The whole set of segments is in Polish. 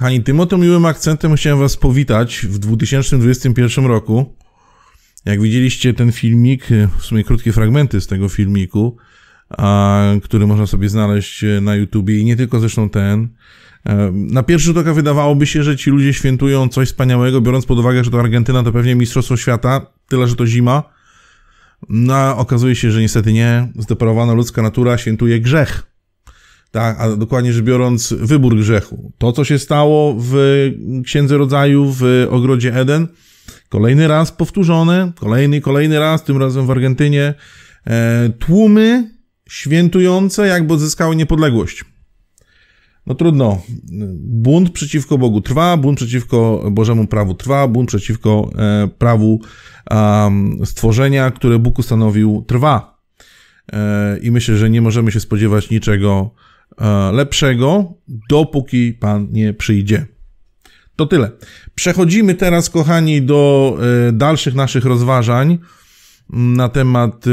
Hani, tym oto miłym akcentem chciałem Was powitać w 2021 roku. Jak widzieliście ten filmik, e, w sumie krótkie fragmenty z tego filmiku, a, który można sobie znaleźć e, na YouTubie i nie tylko zresztą ten. E, na pierwszy rzut oka wydawałoby się, że ci ludzie świętują coś wspaniałego, biorąc pod uwagę, że to Argentyna to pewnie Mistrzostwo Świata, tyle że to zima. No a okazuje się, że niestety nie. Zdeparowana ludzka natura świętuje grzech tak, a dokładnie rzecz biorąc, wybór grzechu. To, co się stało w Księdze Rodzaju w Ogrodzie Eden, kolejny raz powtórzone, kolejny, kolejny raz, tym razem w Argentynie, e, tłumy świętujące, jakby odzyskały niepodległość. No trudno. Bunt przeciwko Bogu trwa, bunt przeciwko Bożemu prawu trwa, bunt przeciwko e, prawu stworzenia, które Bóg ustanowił, trwa. E, I myślę, że nie możemy się spodziewać niczego E, lepszego, dopóki Pan nie przyjdzie. To tyle. Przechodzimy teraz, kochani, do e, dalszych naszych rozważań mm, na temat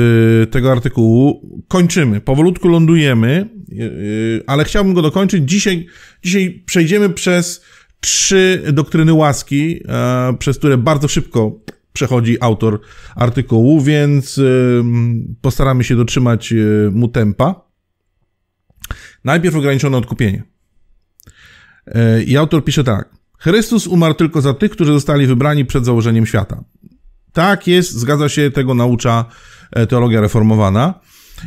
e, tego artykułu. Kończymy, powolutku lądujemy, ale chciałbym go dokończyć. Dzisiaj, dzisiaj przejdziemy przez trzy doktryny łaski, przez które bardzo szybko przechodzi autor artykułu, więc postaramy się dotrzymać mu tempa. Najpierw ograniczone odkupienie. E, I autor pisze tak. Chrystus umarł tylko za tych, którzy zostali wybrani przed założeniem świata. Tak jest, zgadza się, tego naucza e, teologia reformowana.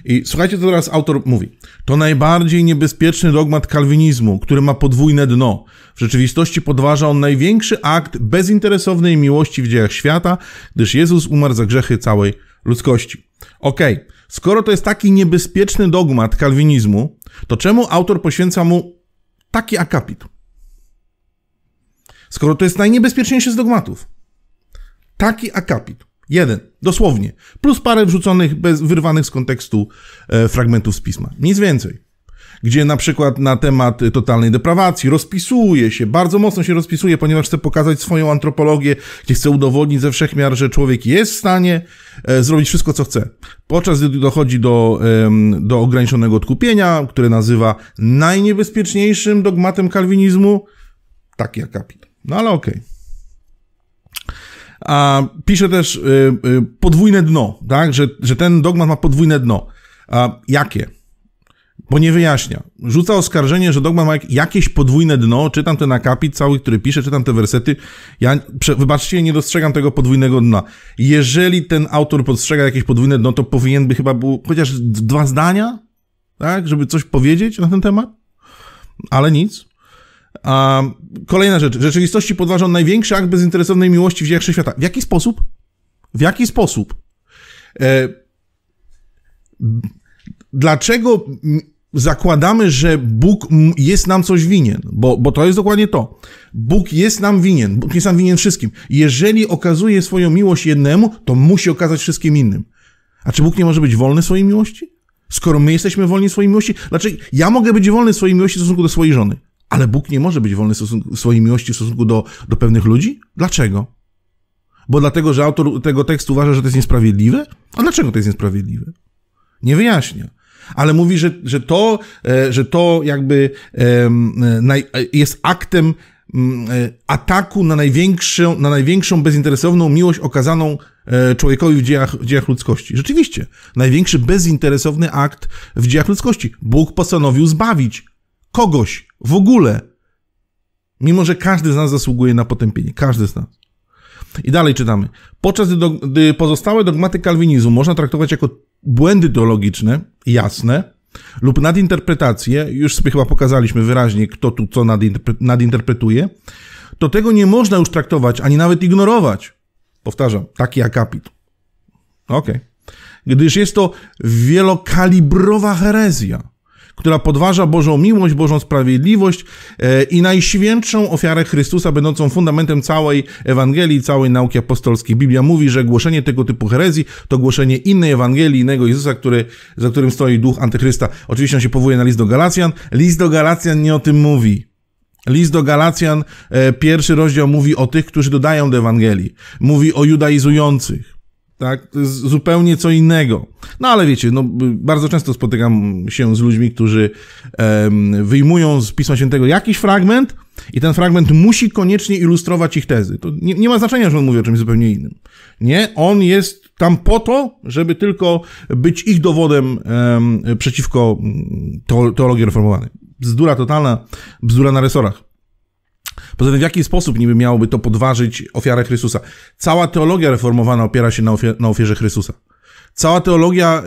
I słuchajcie, co teraz autor mówi. To najbardziej niebezpieczny dogmat kalwinizmu, który ma podwójne dno. W rzeczywistości podważa on największy akt bezinteresownej miłości w dziejach świata, gdyż Jezus umarł za grzechy całej ludzkości. Okej, okay. skoro to jest taki niebezpieczny dogmat kalwinizmu, to czemu autor poświęca mu taki akapit? Skoro to jest najniebezpieczniejszy z dogmatów. Taki akapit. Jeden, dosłownie. Plus parę wrzuconych, bez, wyrwanych z kontekstu e, fragmentów z pisma. Nic więcej gdzie na przykład na temat totalnej deprawacji rozpisuje się, bardzo mocno się rozpisuje, ponieważ chce pokazać swoją antropologię, gdzie chce udowodnić ze wszechmiar, że człowiek jest w stanie e, zrobić wszystko, co chce. Podczas gdy dochodzi do, do ograniczonego odkupienia, które nazywa najniebezpieczniejszym dogmatem kalwinizmu, tak jak kapit. No ale okej. Okay. A pisze też e, e, podwójne dno, tak? Że, że ten dogmat ma podwójne dno. A jakie? bo nie wyjaśnia. Rzuca oskarżenie, że dogma ma jakieś podwójne dno. Czytam ten akapit cały, który pisze, czytam te wersety. Ja, prze, wybaczcie, nie dostrzegam tego podwójnego dna. Jeżeli ten autor postrzega jakieś podwójne dno, to powinien by chyba był chociaż dwa zdania, tak, żeby coś powiedzieć na ten temat. Ale nic. A, kolejna rzecz. W rzeczywistości podważą największy akt bezinteresownej miłości w dziejach świata. W jaki sposób? W jaki sposób? E, dlaczego zakładamy, że Bóg jest nam coś winien, bo, bo to jest dokładnie to. Bóg jest nam winien, Bóg jest nam winien wszystkim. Jeżeli okazuje swoją miłość jednemu, to musi okazać wszystkim innym. A czy Bóg nie może być wolny swojej miłości? Skoro my jesteśmy wolni swojej miłości, znaczy ja mogę być wolny swojej miłości w stosunku do swojej żony, ale Bóg nie może być wolny swojej miłości w stosunku do, do pewnych ludzi? Dlaczego? Bo dlatego, że autor tego tekstu uważa, że to jest niesprawiedliwe? A dlaczego to jest niesprawiedliwe? Nie wyjaśnia ale mówi, że, że, to, e, że to jakby e, e, jest aktem mm, ataku na największą, na największą bezinteresowną miłość okazaną człowiekowi w dziejach, w dziejach ludzkości. Rzeczywiście, największy bezinteresowny akt w dziejach ludzkości. Bóg postanowił zbawić kogoś w ogóle. Mimo, że każdy z nas zasługuje na potępienie. Każdy z nas. I dalej czytamy. Podczas gdy, do, gdy pozostałe dogmaty kalwinizmu można traktować jako błędy teologiczne, jasne, lub nadinterpretacje, już sobie chyba pokazaliśmy wyraźnie, kto tu co nadinterpre nadinterpretuje, to tego nie można już traktować, ani nawet ignorować. Powtarzam, taki akapit. Okej. Okay. Gdyż jest to wielokalibrowa herezja która podważa Bożą miłość, Bożą sprawiedliwość e, i najświętszą ofiarę Chrystusa, będącą fundamentem całej Ewangelii, całej nauki apostolskiej. Biblia mówi, że głoszenie tego typu herezji to głoszenie innej Ewangelii, innego Jezusa, który, za którym stoi duch antychrysta. Oczywiście on się powołuje na list do Galacjan. List do Galacjan nie o tym mówi. List do Galacjan, e, pierwszy rozdział mówi o tych, którzy dodają do Ewangelii. Mówi o judaizujących. Tak? To jest zupełnie co innego. No ale wiecie, no, bardzo często spotykam się z ludźmi, którzy um, wyjmują z Pisma Świętego jakiś fragment i ten fragment musi koniecznie ilustrować ich tezy. To nie, nie ma znaczenia, że on mówi o czymś zupełnie innym. Nie, on jest tam po to, żeby tylko być ich dowodem um, przeciwko mm, teologii reformowanej. Bzdura totalna, bzdura na resorach. Poza tym w jaki sposób niby miałoby to podważyć ofiarę Chrystusa? Cała teologia reformowana opiera się na, ofier na ofierze Chrystusa. Cała teologia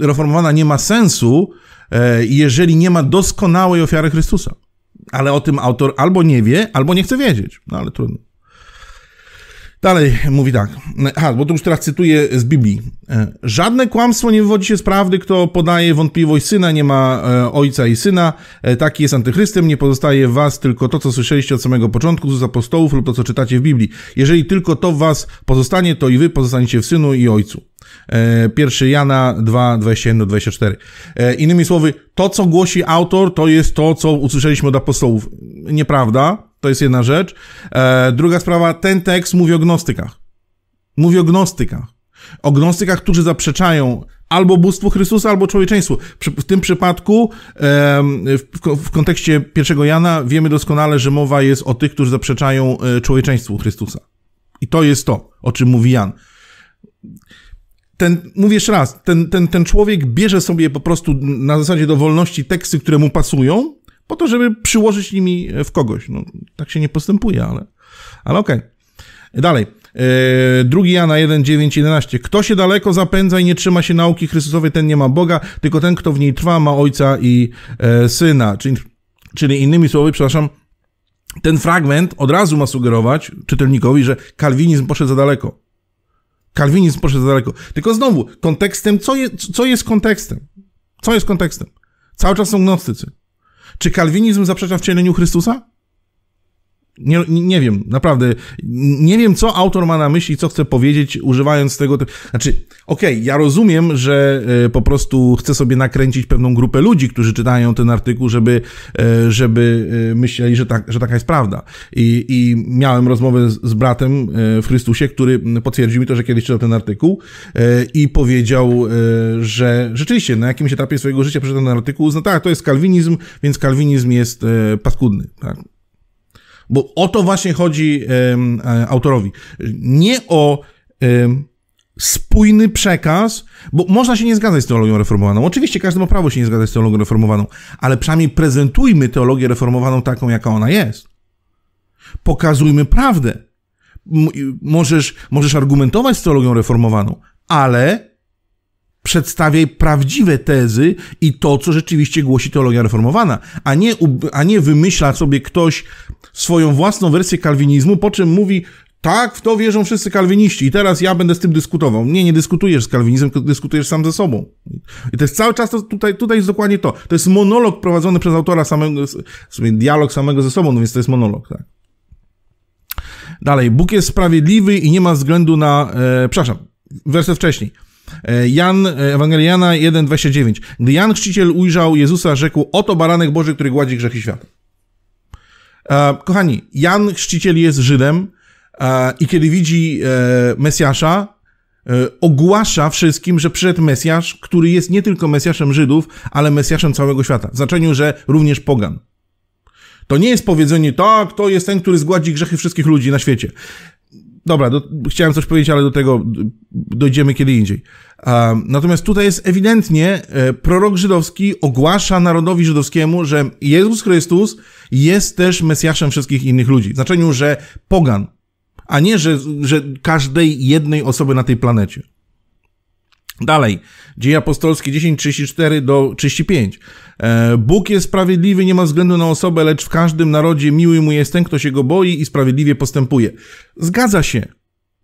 e, reformowana nie ma sensu, e, jeżeli nie ma doskonałej ofiary Chrystusa. Ale o tym autor albo nie wie, albo nie chce wiedzieć. No ale trudno. Dalej mówi tak, aha, bo to już teraz cytuję z Biblii. E, żadne kłamstwo nie wywodzi się z prawdy, kto podaje wątpliwość syna, nie ma e, ojca i syna. E, taki jest antychrystem, nie pozostaje w was tylko to, co słyszeliście od samego początku z apostołów lub to, co czytacie w Biblii. Jeżeli tylko to w was pozostanie, to i wy pozostaniecie w synu i ojcu. 1 Jana 2, 21-24. Innymi słowy, to, co głosi autor, to jest to, co usłyszeliśmy od apostołów. Nieprawda to jest jedna rzecz. E, druga sprawa, ten tekst mówi o gnostykach. Mówi o gnostykach. O gnostykach, którzy zaprzeczają albo bóstwu Chrystusa, albo człowieczeństwu. W tym przypadku, w kontekście pierwszego Jana, wiemy doskonale, że mowa jest o tych, którzy zaprzeczają e, człowieczeństwu Chrystusa. I to jest to, o czym mówi Jan. Ten, mówię jeszcze raz, ten, ten, ten człowiek bierze sobie po prostu na zasadzie dowolności teksty, które mu pasują po to, żeby przyłożyć nimi e, w kogoś. No, tak się nie postępuje, ale, ale okej. Okay. Dalej. E, drugi Jana 1, 9, 11. Kto się daleko zapędza i nie trzyma się nauki Chrystusowej, ten nie ma Boga, tylko ten, kto w niej trwa, ma Ojca i e, Syna. Czyli, czyli innymi słowy, przepraszam, ten fragment od razu ma sugerować czytelnikowi, że kalwinizm poszedł za daleko. Kalwinizm poszedł za daleko. Tylko znowu, kontekstem, co, je, co jest kontekstem? Co jest kontekstem? Cały czas są gnostycy. Czy kalwinizm zaprzecza wcieleniu Chrystusa? Nie, nie wiem, naprawdę. Nie wiem, co autor ma na myśli, co chce powiedzieć, używając tego. Znaczy, okej, okay, ja rozumiem, że e, po prostu chce sobie nakręcić pewną grupę ludzi, którzy czytają ten artykuł, żeby, e, żeby e, myśleli, że, tak, że taka jest prawda. I, i miałem rozmowę z, bratem w Chrystusie, który potwierdził mi to, że kiedyś czytał ten artykuł i powiedział, że rzeczywiście na jakimś etapie swojego życia przeczytał ten artykuł, no tak, to jest kalwinizm, więc kalwinizm jest paskudny. Tak? Bo o to właśnie chodzi e, autorowi. Nie o spójny przekaz, bo można się nie zgadzać z teologią reformowaną. Oczywiście każdy ma prawo się nie zgadzać z teologią reformowaną, ale przynajmniej prezentujmy teologię reformowaną taką, jaka ona jest. Pokazujmy prawdę. możesz, możesz argumentować z teologią reformowaną, ale przedstawia prawdziwe tezy i to, co rzeczywiście głosi teologia reformowana, a nie, a nie wymyśla sobie ktoś swoją własną wersję kalwinizmu, po czym mówi, tak, w to wierzą wszyscy kalwiniści i teraz ja będę z tym dyskutował. Nie, nie dyskutujesz z kalwinizmem, tylko dyskutujesz sam ze sobą. I to jest cały czas, to tutaj, tutaj jest dokładnie to. To jest monolog prowadzony przez autora samego, w sumie dialog samego ze sobą, no więc to jest monolog, tak. Dalej, Bóg jest sprawiedliwy i nie ma względu na, e, przepraszam, werset wcześniej. E, Jan, e, Ewangelia Jana 1,29. Gdy Jan Chrzciciel ujrzał Jezusa, rzekł, oto baranek Boży, który gładzi grzechy świata. E, kochani, Jan Chrzciciel jest Żydem i kiedy widzi Mesjasza, ogłasza wszystkim, że przyszedł Mesjasz, który jest nie tylko Mesjaszem Żydów, ale Mesjaszem całego świata. W znaczeniu, że również pogan. To nie jest powiedzenie, tak, to jest ten, który zgładzi grzechy wszystkich ludzi na świecie. Dobra, do, chciałem coś powiedzieć, ale do tego dojdziemy kiedy indziej. Um, natomiast tutaj jest ewidentnie e, prorok żydowski ogłasza narodowi żydowskiemu, że Jezus Chrystus jest też Mesjaszem wszystkich innych ludzi. W znaczeniu, że pogan, a nie, że, że każdej jednej osoby na tej planecie. Dalej, Dzień Apostolski 10, 34 do 35. E, Bóg jest sprawiedliwy, nie ma względu na osobę, lecz w każdym narodzie miły mu jest ten, kto się go boi i sprawiedliwie postępuje. Zgadza się.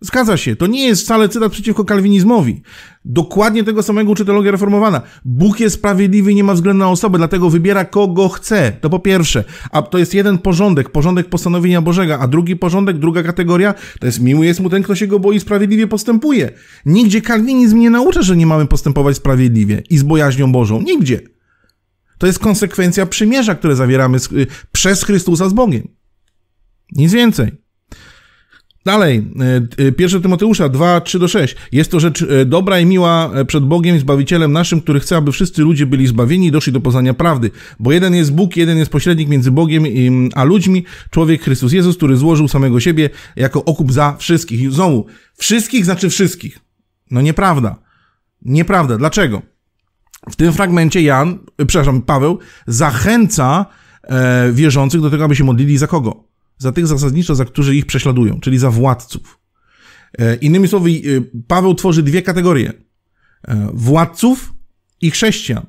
Zgadza się, to nie jest wcale cytat przeciwko kalwinizmowi. Dokładnie tego samego uczy teologia reformowana. Bóg jest sprawiedliwy i nie ma względu na osobę, dlatego wybiera kogo chce. To po pierwsze. A to jest jeden porządek, porządek postanowienia Bożego, a drugi porządek, druga kategoria, to jest miły jest mu ten, kto się go boi i sprawiedliwie postępuje. Nigdzie kalwinizm nie naucza, że nie mamy postępować sprawiedliwie i z bojaźnią Bożą. Nigdzie. To jest konsekwencja przymierza, które zawieramy z, y, przez Chrystusa z Bogiem. Nic więcej. Dalej, e, e, pierwszy Tymoteusza 2, 3 do 6. Jest to rzecz e, dobra i miła przed Bogiem i Zbawicielem naszym, który chce, aby wszyscy ludzie byli zbawieni i doszli do poznania prawdy. Bo jeden jest Bóg, jeden jest pośrednik między Bogiem mm, a ludźmi, człowiek Chrystus Jezus, który złożył samego siebie jako okup za wszystkich. I znowu, wszystkich znaczy wszystkich. No nieprawda. Nieprawda. Dlaczego? W tym fragmencie Jan, przepraszam, Paweł, zachęca wierzących do tego, aby się modlili za kogo? za tych zasadniczo, za którzy ich prześladują, czyli za władców. E, innymi słowy, e, Paweł tworzy dwie kategorie: e, władców i chrześcijan.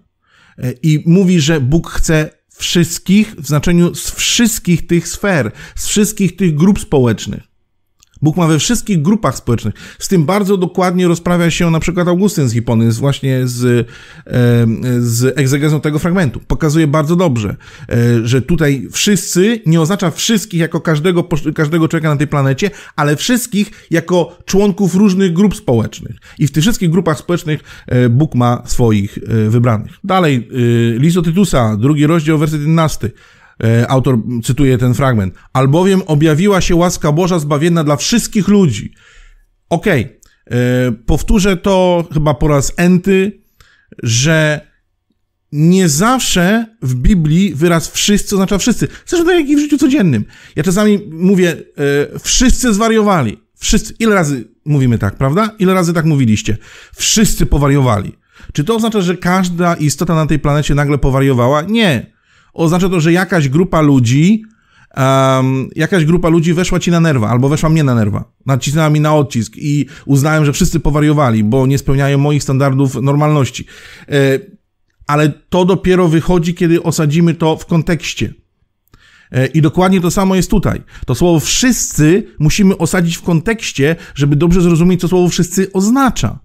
I mówi, że Bóg chce wszystkich w znaczeniu z wszystkich tych sfer, z wszystkich tych grup społecznych. Bóg ma we wszystkich grupach społecznych. Z tym bardzo dokładnie rozprawia się na przykład Augustyn z Hipony, właśnie z, e, z egzegezą tego fragmentu. Pokazuje bardzo dobrze, e, że tutaj wszyscy nie oznacza wszystkich jako każdego, każdego człowieka na tej planecie, ale wszystkich jako członków różnych grup społecznych. I w tych wszystkich grupach społecznych e, Bóg ma swoich wybranych. Dalej, list do Tytusa, drugi rozdział, werset 11. E, autor cytuje ten fragment. Albowiem objawiła się łaska Boża zbawienna dla wszystkich ludzi. Okej, okay. E, powtórzę to chyba po raz enty, że nie zawsze w Biblii wyraz wszyscy oznacza wszyscy. Zresztą tak jak i w życiu codziennym. Ja czasami mówię, e, wszyscy zwariowali. Wszyscy. Ile razy mówimy tak, prawda? Ile razy tak mówiliście? Wszyscy powariowali. Czy to oznacza, że każda istota na tej planecie nagle powariowała? Nie oznacza to, że jakaś grupa ludzi, um, jakaś grupa ludzi weszła ci na nerwa, albo weszła mnie na nerwa, nacisnęła mi na odcisk i uznałem, że wszyscy powariowali, bo nie spełniają moich standardów normalności. E, ale to dopiero wychodzi, kiedy osadzimy to w kontekście. E, I dokładnie to samo jest tutaj. To słowo wszyscy musimy osadzić w kontekście, żeby dobrze zrozumieć, co słowo wszyscy oznacza.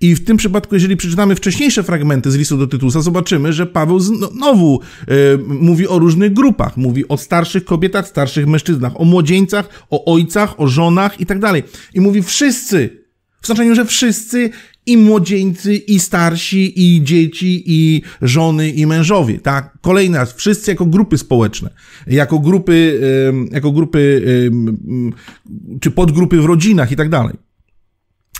I w tym przypadku, jeżeli przeczytamy wcześniejsze fragmenty z listu do Tytusa, zobaczymy, że Paweł znowu yy, mówi o różnych grupach. Mówi o starszych kobietach, starszych mężczyznach, o młodzieńcach, o ojcach, o żonach i tak dalej. I mówi wszyscy, w znaczeniu, że wszyscy i młodzieńcy, i starsi, i dzieci, i żony, i mężowie, tak? Kolejny raz, wszyscy jako grupy społeczne, jako grupy, e, jako grupy, e, czy podgrupy w rodzinach i tak dalej.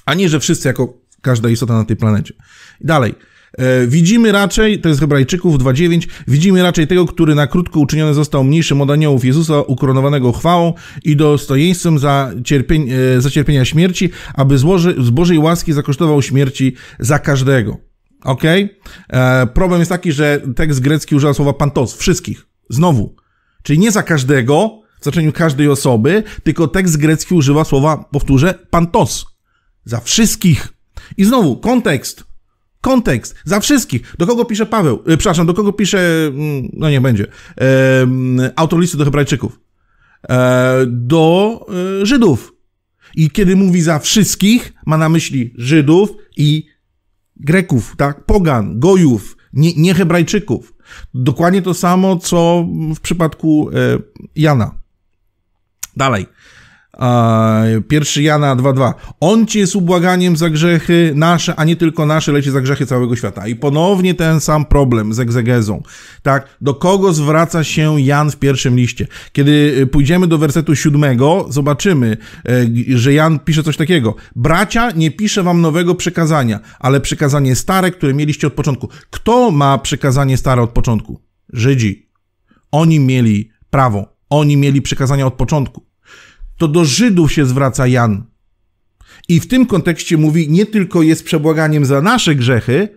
A nie, że wszyscy jako każda istota na tej planecie. dalej. E, widzimy raczej, to jest Hebrajczyków 2.9, widzimy raczej tego, który na krótko uczyniony został mniejszym od aniołów Jezusa, ukoronowanego chwałą i dostojeństwem za, cierpień, e, za cierpienia śmierci, aby złoży, z Bożej łaski zakosztował śmierci za każdego. Ok? E, problem jest taki, że tekst grecki używa słowa pantos, wszystkich. Znowu. Czyli nie za każdego, w znaczeniu każdej osoby, tylko tekst grecki używa słowa, powtórzę, pantos. Za wszystkich. I znowu, kontekst. Kontekst. Za wszystkich. Do kogo pisze Paweł? E, przepraszam, do kogo pisze... Mm, no nie będzie. E, autor listu do hebrajczyków. E, do y, Żydów. I kiedy mówi za wszystkich, ma na myśli Żydów i Greków, tak? Pogan, Gojów, nie, nie Hebrajczyków. Dokładnie to samo, co w przypadku e, Jana. Dalej. Pierwszy Jana 2.2. On ci jest ubłaganiem za grzechy nasze, a nie tylko nasze, lecz za grzechy całego świata. I ponownie ten sam problem z egzegezą. Tak? Do kogo zwraca się Jan w pierwszym liście? Kiedy y, pójdziemy do wersetu siódmego, zobaczymy, e, że Jan pisze coś takiego. Bracia, nie piszę wam nowego przekazania, ale przekazanie stare, które mieliście od początku. Kto ma przekazanie stare od początku? Żydzi. Oni mieli prawo. Oni mieli przekazania od początku to do Żydów się zwraca Jan. I w tym kontekście mówi, nie tylko jest przebłaganiem za nasze grzechy,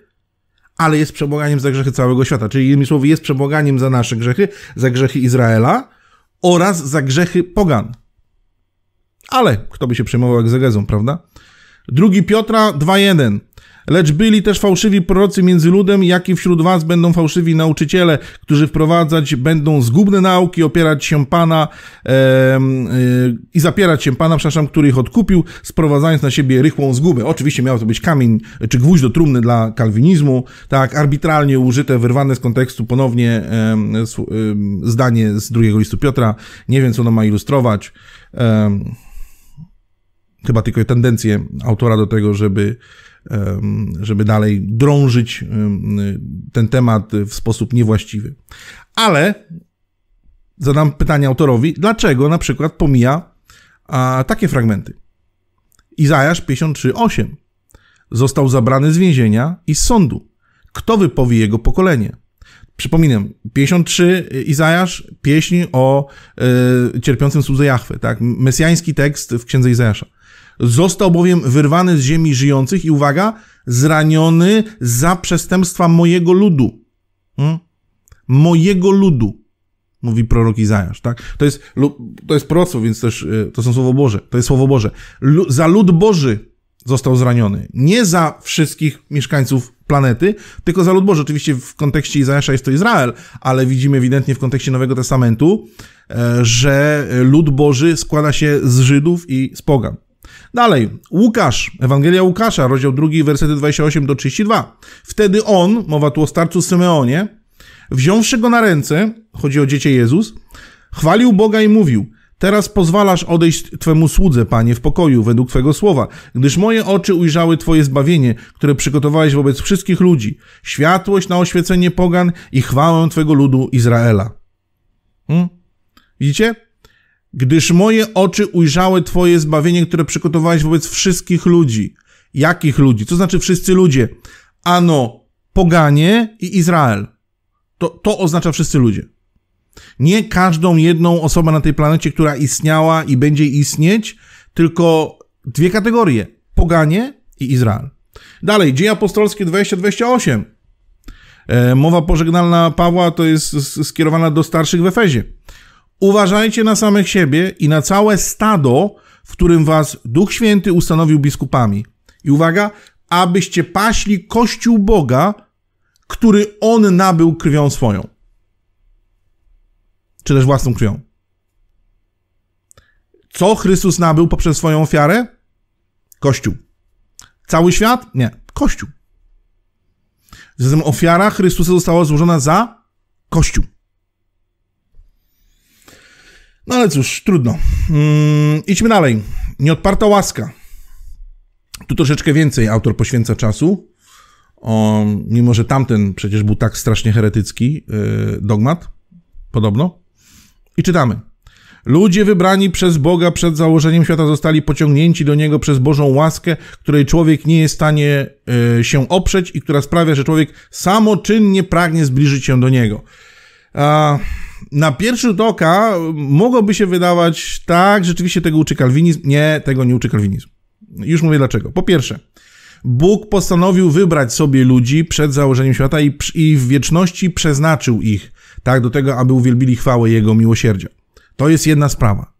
ale jest przebłaganiem za grzechy całego świata. Czyli innymi słowy, jest przebłaganiem za nasze grzechy, za grzechy Izraela oraz za grzechy pogan. Ale kto by się przejmował egzegezą, prawda? Drugi Piotra 2:1. Lecz byli też fałszywi prorocy między ludem, jak i wśród was będą fałszywi nauczyciele, którzy wprowadzać będą zgubne nauki, opierać się Pana e, e, i zapierać się Pana, przepraszam, który ich odkupił, sprowadzając na siebie rychłą zgubę. Oczywiście miał to być kamień czy gwóźdź do trumny dla kalwinizmu, tak arbitralnie użyte, wyrwane z kontekstu ponownie e, zdanie z drugiego listu Piotra. Nie wiem, co ono ma ilustrować. E, chyba tylko tendencję autora do tego, żeby, żeby dalej drążyć ten temat w sposób niewłaściwy. Ale zadam pytanie autorowi, dlaczego na przykład pomija takie fragmenty. Izajasz 53:8 został zabrany z więzienia i z sądu. Kto wypowie jego pokolenie? Przypominam, 53 y, Izajasz, pieśń o y, cierpiącym słudze Jachwy, tak? Mesjański tekst w księdze Izajasza. Został bowiem wyrwany z ziemi żyjących i uwaga, zraniony za przestępstwa mojego ludu. Hmm? Mojego ludu. Mówi prorok Izajasz, tak? To jest, to jest proroctwo, więc też y, to są słowo Boże. To jest słowo Boże. Lu, za lud Boży został zraniony. Nie za wszystkich mieszkańców planety, tylko za lud Boży. Oczywiście w kontekście Izajasza jest to Izrael, ale widzimy ewidentnie w kontekście Nowego Testamentu, e, że lud Boży składa się z Żydów i z Pogan. Dalej, Łukasz, Ewangelia Łukasza, rozdział 2, wersety 28 do 32. Wtedy on, mowa tu o starcu Symeonie, wziąwszy go na ręce, chodzi o dziecię Jezus, chwalił Boga i mówił – Teraz pozwalasz odejść Twemu słudze, Panie, w pokoju, według Twego słowa, gdyż moje oczy ujrzały Twoje zbawienie, które przygotowałeś wobec wszystkich ludzi, światłość na oświecenie pogan i chwałę Twego ludu Izraela. Hmm? Widzicie? gdyż moje oczy ujrzały Twoje zbawienie, które przygotowałeś wobec wszystkich ludzi. Jakich ludzi? Co znaczy wszyscy ludzie? Ano, poganie i Izrael. To, to oznacza wszyscy ludzie. Nie każdą jedną osobę na tej planecie, która istniała i będzie istnieć, tylko dwie kategorie: poganie i Izrael. Dalej, Dzieje Apostolskie 20-28. E, mowa pożegnalna Pawła to jest skierowana do starszych w Efezie. Uważajcie na samych siebie i na całe stado, w którym was Duch Święty ustanowił biskupami. I uwaga, abyście paśli Kościół Boga, który On nabył krwią swoją. Czy też własną krwią. Co Chrystus nabył poprzez swoją ofiarę? Kościół. Cały świat? Nie, Kościół. Zatem ofiara Chrystusa została złożona za Kościół. No ale cóż, trudno. Mm, idźmy dalej. Nieodparta łaska. Tu troszeczkę więcej autor poświęca czasu. O, mimo, że tamten przecież był tak strasznie heretycki yy, dogmat, podobno. I czytamy. Ludzie wybrani przez Boga przed założeniem świata zostali pociągnięci do Niego przez Bożą łaskę, której człowiek nie jest w stanie yy, się oprzeć i która sprawia, że człowiek samoczynnie pragnie zbliżyć się do Niego na pierwszy rzut oka mogłoby się wydawać, tak, rzeczywiście tego uczy kalwinizm. Nie, tego nie uczy kalwinizm. Już mówię dlaczego. Po pierwsze, Bóg postanowił wybrać sobie ludzi przed założeniem świata i, i w wieczności przeznaczył ich tak do tego, aby uwielbili chwałę Jego miłosierdzia. To jest jedna sprawa.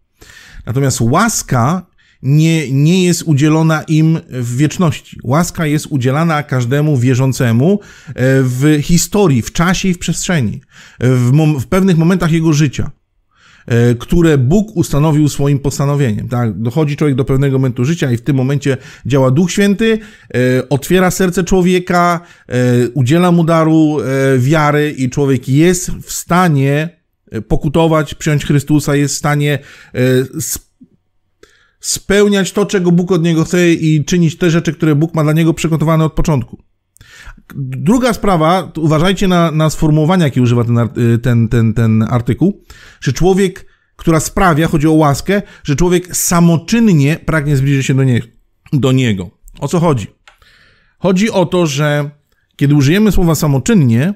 Natomiast łaska nie, nie jest udzielona im w wieczności. Łaska jest udzielana każdemu wierzącemu e, w historii, w czasie i w przestrzeni, w, mom- w pewnych momentach jego życia e, które Bóg ustanowił swoim postanowieniem. Tak? Dochodzi człowiek do pewnego momentu życia i w tym momencie działa Duch Święty, e, otwiera serce człowieka, udziela mu daru wiary i człowiek jest w stanie pokutować, przyjąć Chrystusa, jest w stanie spełniać to, czego Bóg od niego chce i czynić te rzeczy, które Bóg ma dla niego przygotowane od początku. Druga sprawa, uważajcie na, na sformułowania, jakie używa ten, y, ten, ten, ten artykuł, że człowiek, która sprawia, chodzi o łaskę, że człowiek samoczynnie pragnie zbliżyć się do, nie, do niego. O co chodzi? Chodzi o to, że kiedy użyjemy słowa samoczynnie,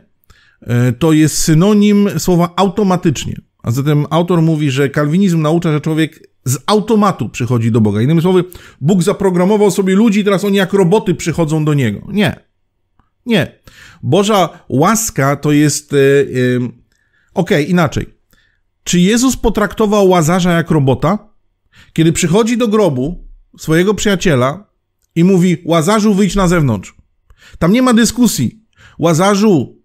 y, to jest synonim słowa automatycznie. A zatem autor mówi, że kalwinizm naucza, że człowiek z automatu przychodzi do Boga. Innymi słowy, Bóg zaprogramował sobie ludzi, teraz oni jak roboty przychodzą do Niego. Nie. Nie. Boża łaska to jest. Yy, yy, Okej, okay, inaczej. Czy Jezus potraktował łazarza jak robota? Kiedy przychodzi do grobu swojego przyjaciela i mówi: Łazarzu, wyjdź na zewnątrz. Tam nie ma dyskusji. Łazarzu,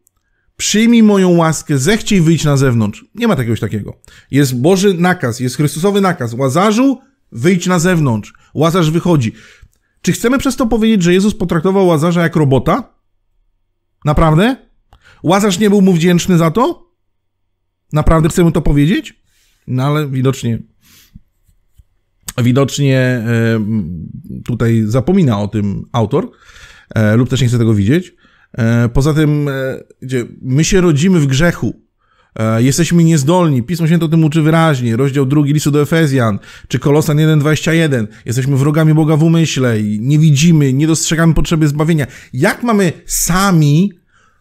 przyjmij moją łaskę, zechciej wyjść na zewnątrz. Nie ma takiego takiego. Jest Boży nakaz, jest Chrystusowy nakaz. Łazarzu, wyjdź na zewnątrz. Łazarz wychodzi. Czy chcemy przez to powiedzieć, że Jezus potraktował Łazarza jak robota? Naprawdę? Łazarz nie był mu wdzięczny za to? Naprawdę chcemy to powiedzieć? No ale widocznie widocznie e, tutaj zapomina o tym autor e, lub też nie chce tego widzieć. E, poza tym, e, my się rodzimy w grzechu. E, jesteśmy niezdolni. Pismo Święte o tym uczy wyraźnie. Rozdział drugi listu do Efezjan, czy Kolosan 1,21. Jesteśmy wrogami Boga w umyśle i nie widzimy, nie dostrzegamy potrzeby zbawienia. Jak mamy sami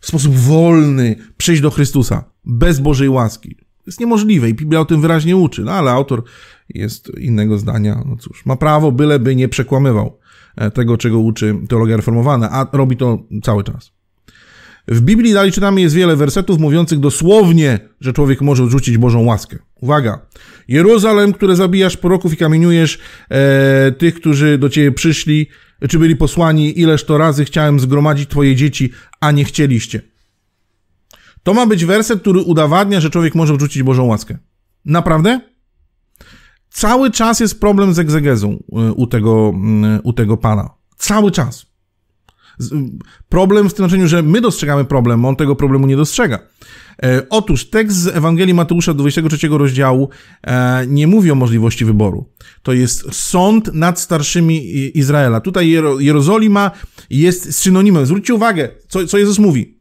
w sposób wolny przyjść do Chrystusa bez Bożej łaski? To jest niemożliwe i Biblia o tym wyraźnie uczy, no ale autor jest innego zdania. No cóż, ma prawo, byleby nie przekłamywał tego, czego uczy teologia reformowana, a robi to cały czas. W Biblii naliczynami jest wiele wersetów mówiących dosłownie, że człowiek może odrzucić Bożą łaskę. Uwaga! Jeruzalem, które zabijasz poroków i kamieniujesz e, tych, którzy do ciebie przyszli, czy byli posłani, ileż to razy chciałem zgromadzić twoje dzieci, a nie chcieliście. To ma być werset, który udowadnia, że człowiek może odrzucić Bożą łaskę. Naprawdę? Cały czas jest problem z egzegezą e, u tego, mm, u tego pana. Cały czas. Problem w tym znaczeniu, że my dostrzegamy problem, on tego problemu nie dostrzega. E, otóż tekst z Ewangelii Mateusza 23 rozdziału e, nie mówi o możliwości wyboru. To jest sąd nad starszymi Izraela. Tutaj Jerozolima jest synonimem. Zwróćcie uwagę, co, co Jezus mówi.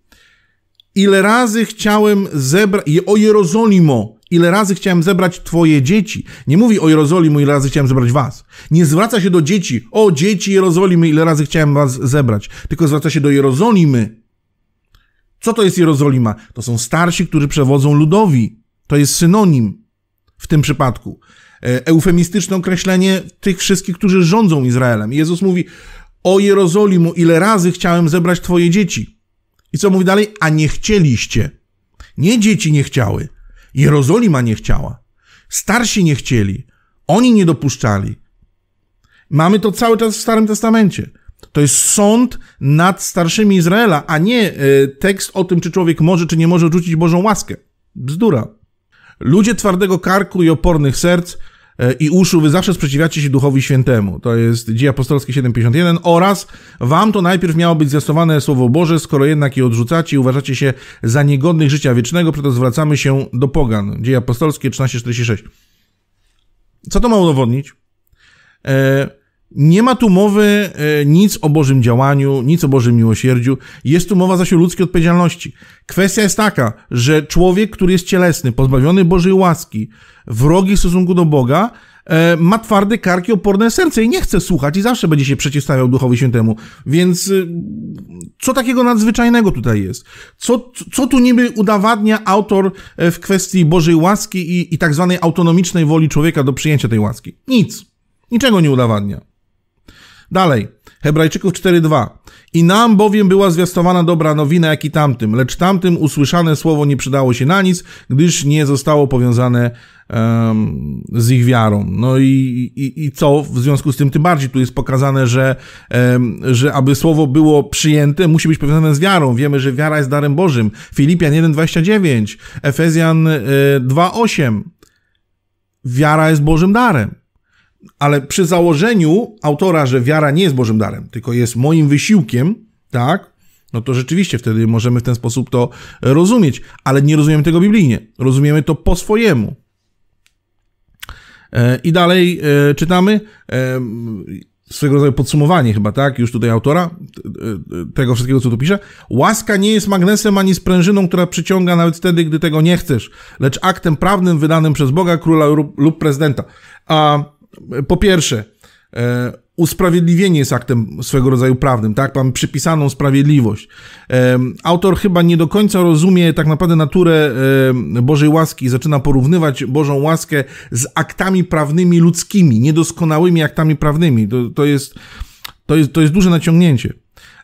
Ile razy chciałem zebrać, o Jerozolimo, Ile razy chciałem zebrać twoje dzieci. Nie mówi o Jerozolimu, ile razy chciałem zebrać was. Nie zwraca się do dzieci. O, dzieci Jerozolimy, ile razy chciałem was zebrać. Tylko zwraca się do Jerozolimy. Co to jest Jerozolima? To są starsi, którzy przewodzą ludowi. To jest synonim w tym przypadku. E, eufemistyczne określenie tych wszystkich, którzy rządzą Izraelem. Jezus mówi, o Jerozolimu, ile razy chciałem zebrać twoje dzieci. I co mówi dalej? A nie chcieliście. Nie dzieci nie chciały, Jerozolima nie chciała. Starsi nie chcieli. Oni nie dopuszczali. Mamy to cały czas w Starym Testamencie. To jest sąd nad starszymi Izraela, a nie e, tekst o tym, czy człowiek może, czy nie może odrzucić Bożą łaskę. Bzdura. Ludzie twardego karku i opornych serc E, i uszu, wy zawsze sprzeciwiacie się Duchowi Świętemu. To jest Dzieje Apostolskie 7,51 oraz wam to najpierw miało być zwiastowane Słowo Boże, skoro jednak je odrzucacie i uważacie się za niegodnych życia wiecznego, przeto zwracamy się do pogan. Dzieje Apostolskie 13,46. Co to ma udowodnić? Eee, nie ma tu mowy e, nic o Bożym działaniu, nic o Bożym miłosierdziu. Jest tu mowa zaś o ludzkiej odpowiedzialności. Kwestia jest taka, że człowiek, który jest cielesny, pozbawiony Bożej łaski, wrogi w stosunku do Boga, e, ma twarde karki, oporne serce i nie chce słuchać i zawsze będzie się przeciwstawiał Duchowi Świętemu. Więc e, co takiego nadzwyczajnego tutaj jest? Co, co tu niby udowadnia autor w kwestii Bożej łaski i, i tak zwanej autonomicznej woli człowieka do przyjęcia tej łaski? Nic. Niczego nie udowadnia. Dalej, Hebrajczyków 4:2. I nam bowiem była zwiastowana dobra nowina, jak i tamtym, lecz tamtym usłyszane słowo nie przydało się na nic, gdyż nie zostało powiązane um, z ich wiarą. No i, i, i, co w związku z tym, tym bardziej tu jest pokazane, że, um, że aby słowo było przyjęte, musi być powiązane z wiarą. Wiemy, że wiara jest darem Bożym. Filipian 1:29, Efezjan 2:8. E, wiara jest Bożym darem ale przy założeniu autora, że wiara nie jest Bożym darem, tylko jest moim wysiłkiem, tak? No to rzeczywiście wtedy możemy w ten sposób to rozumieć, ale nie rozumiemy tego biblijnie. Rozumiemy to po swojemu. E, I dalej e, czytamy e, swego rodzaju podsumowanie chyba, tak? Już tutaj autora tego wszystkiego, co tu pisze. Łaska nie jest magnesem ani sprężyną, która przyciąga nawet wtedy, gdy tego nie chcesz, lecz aktem prawnym wydanym przez Boga, króla lub prezydenta. A po pierwsze, e, usprawiedliwienie jest aktem swego rodzaju prawnym, tak? Mam przypisaną sprawiedliwość. E, autor chyba nie do końca rozumie tak naprawdę naturę e, Bożej łaski i zaczyna porównywać Bożą łaskę z aktami prawnymi ludzkimi, niedoskonałymi aktami prawnymi. To, to, jest, to, jest, to jest duże naciągnięcie.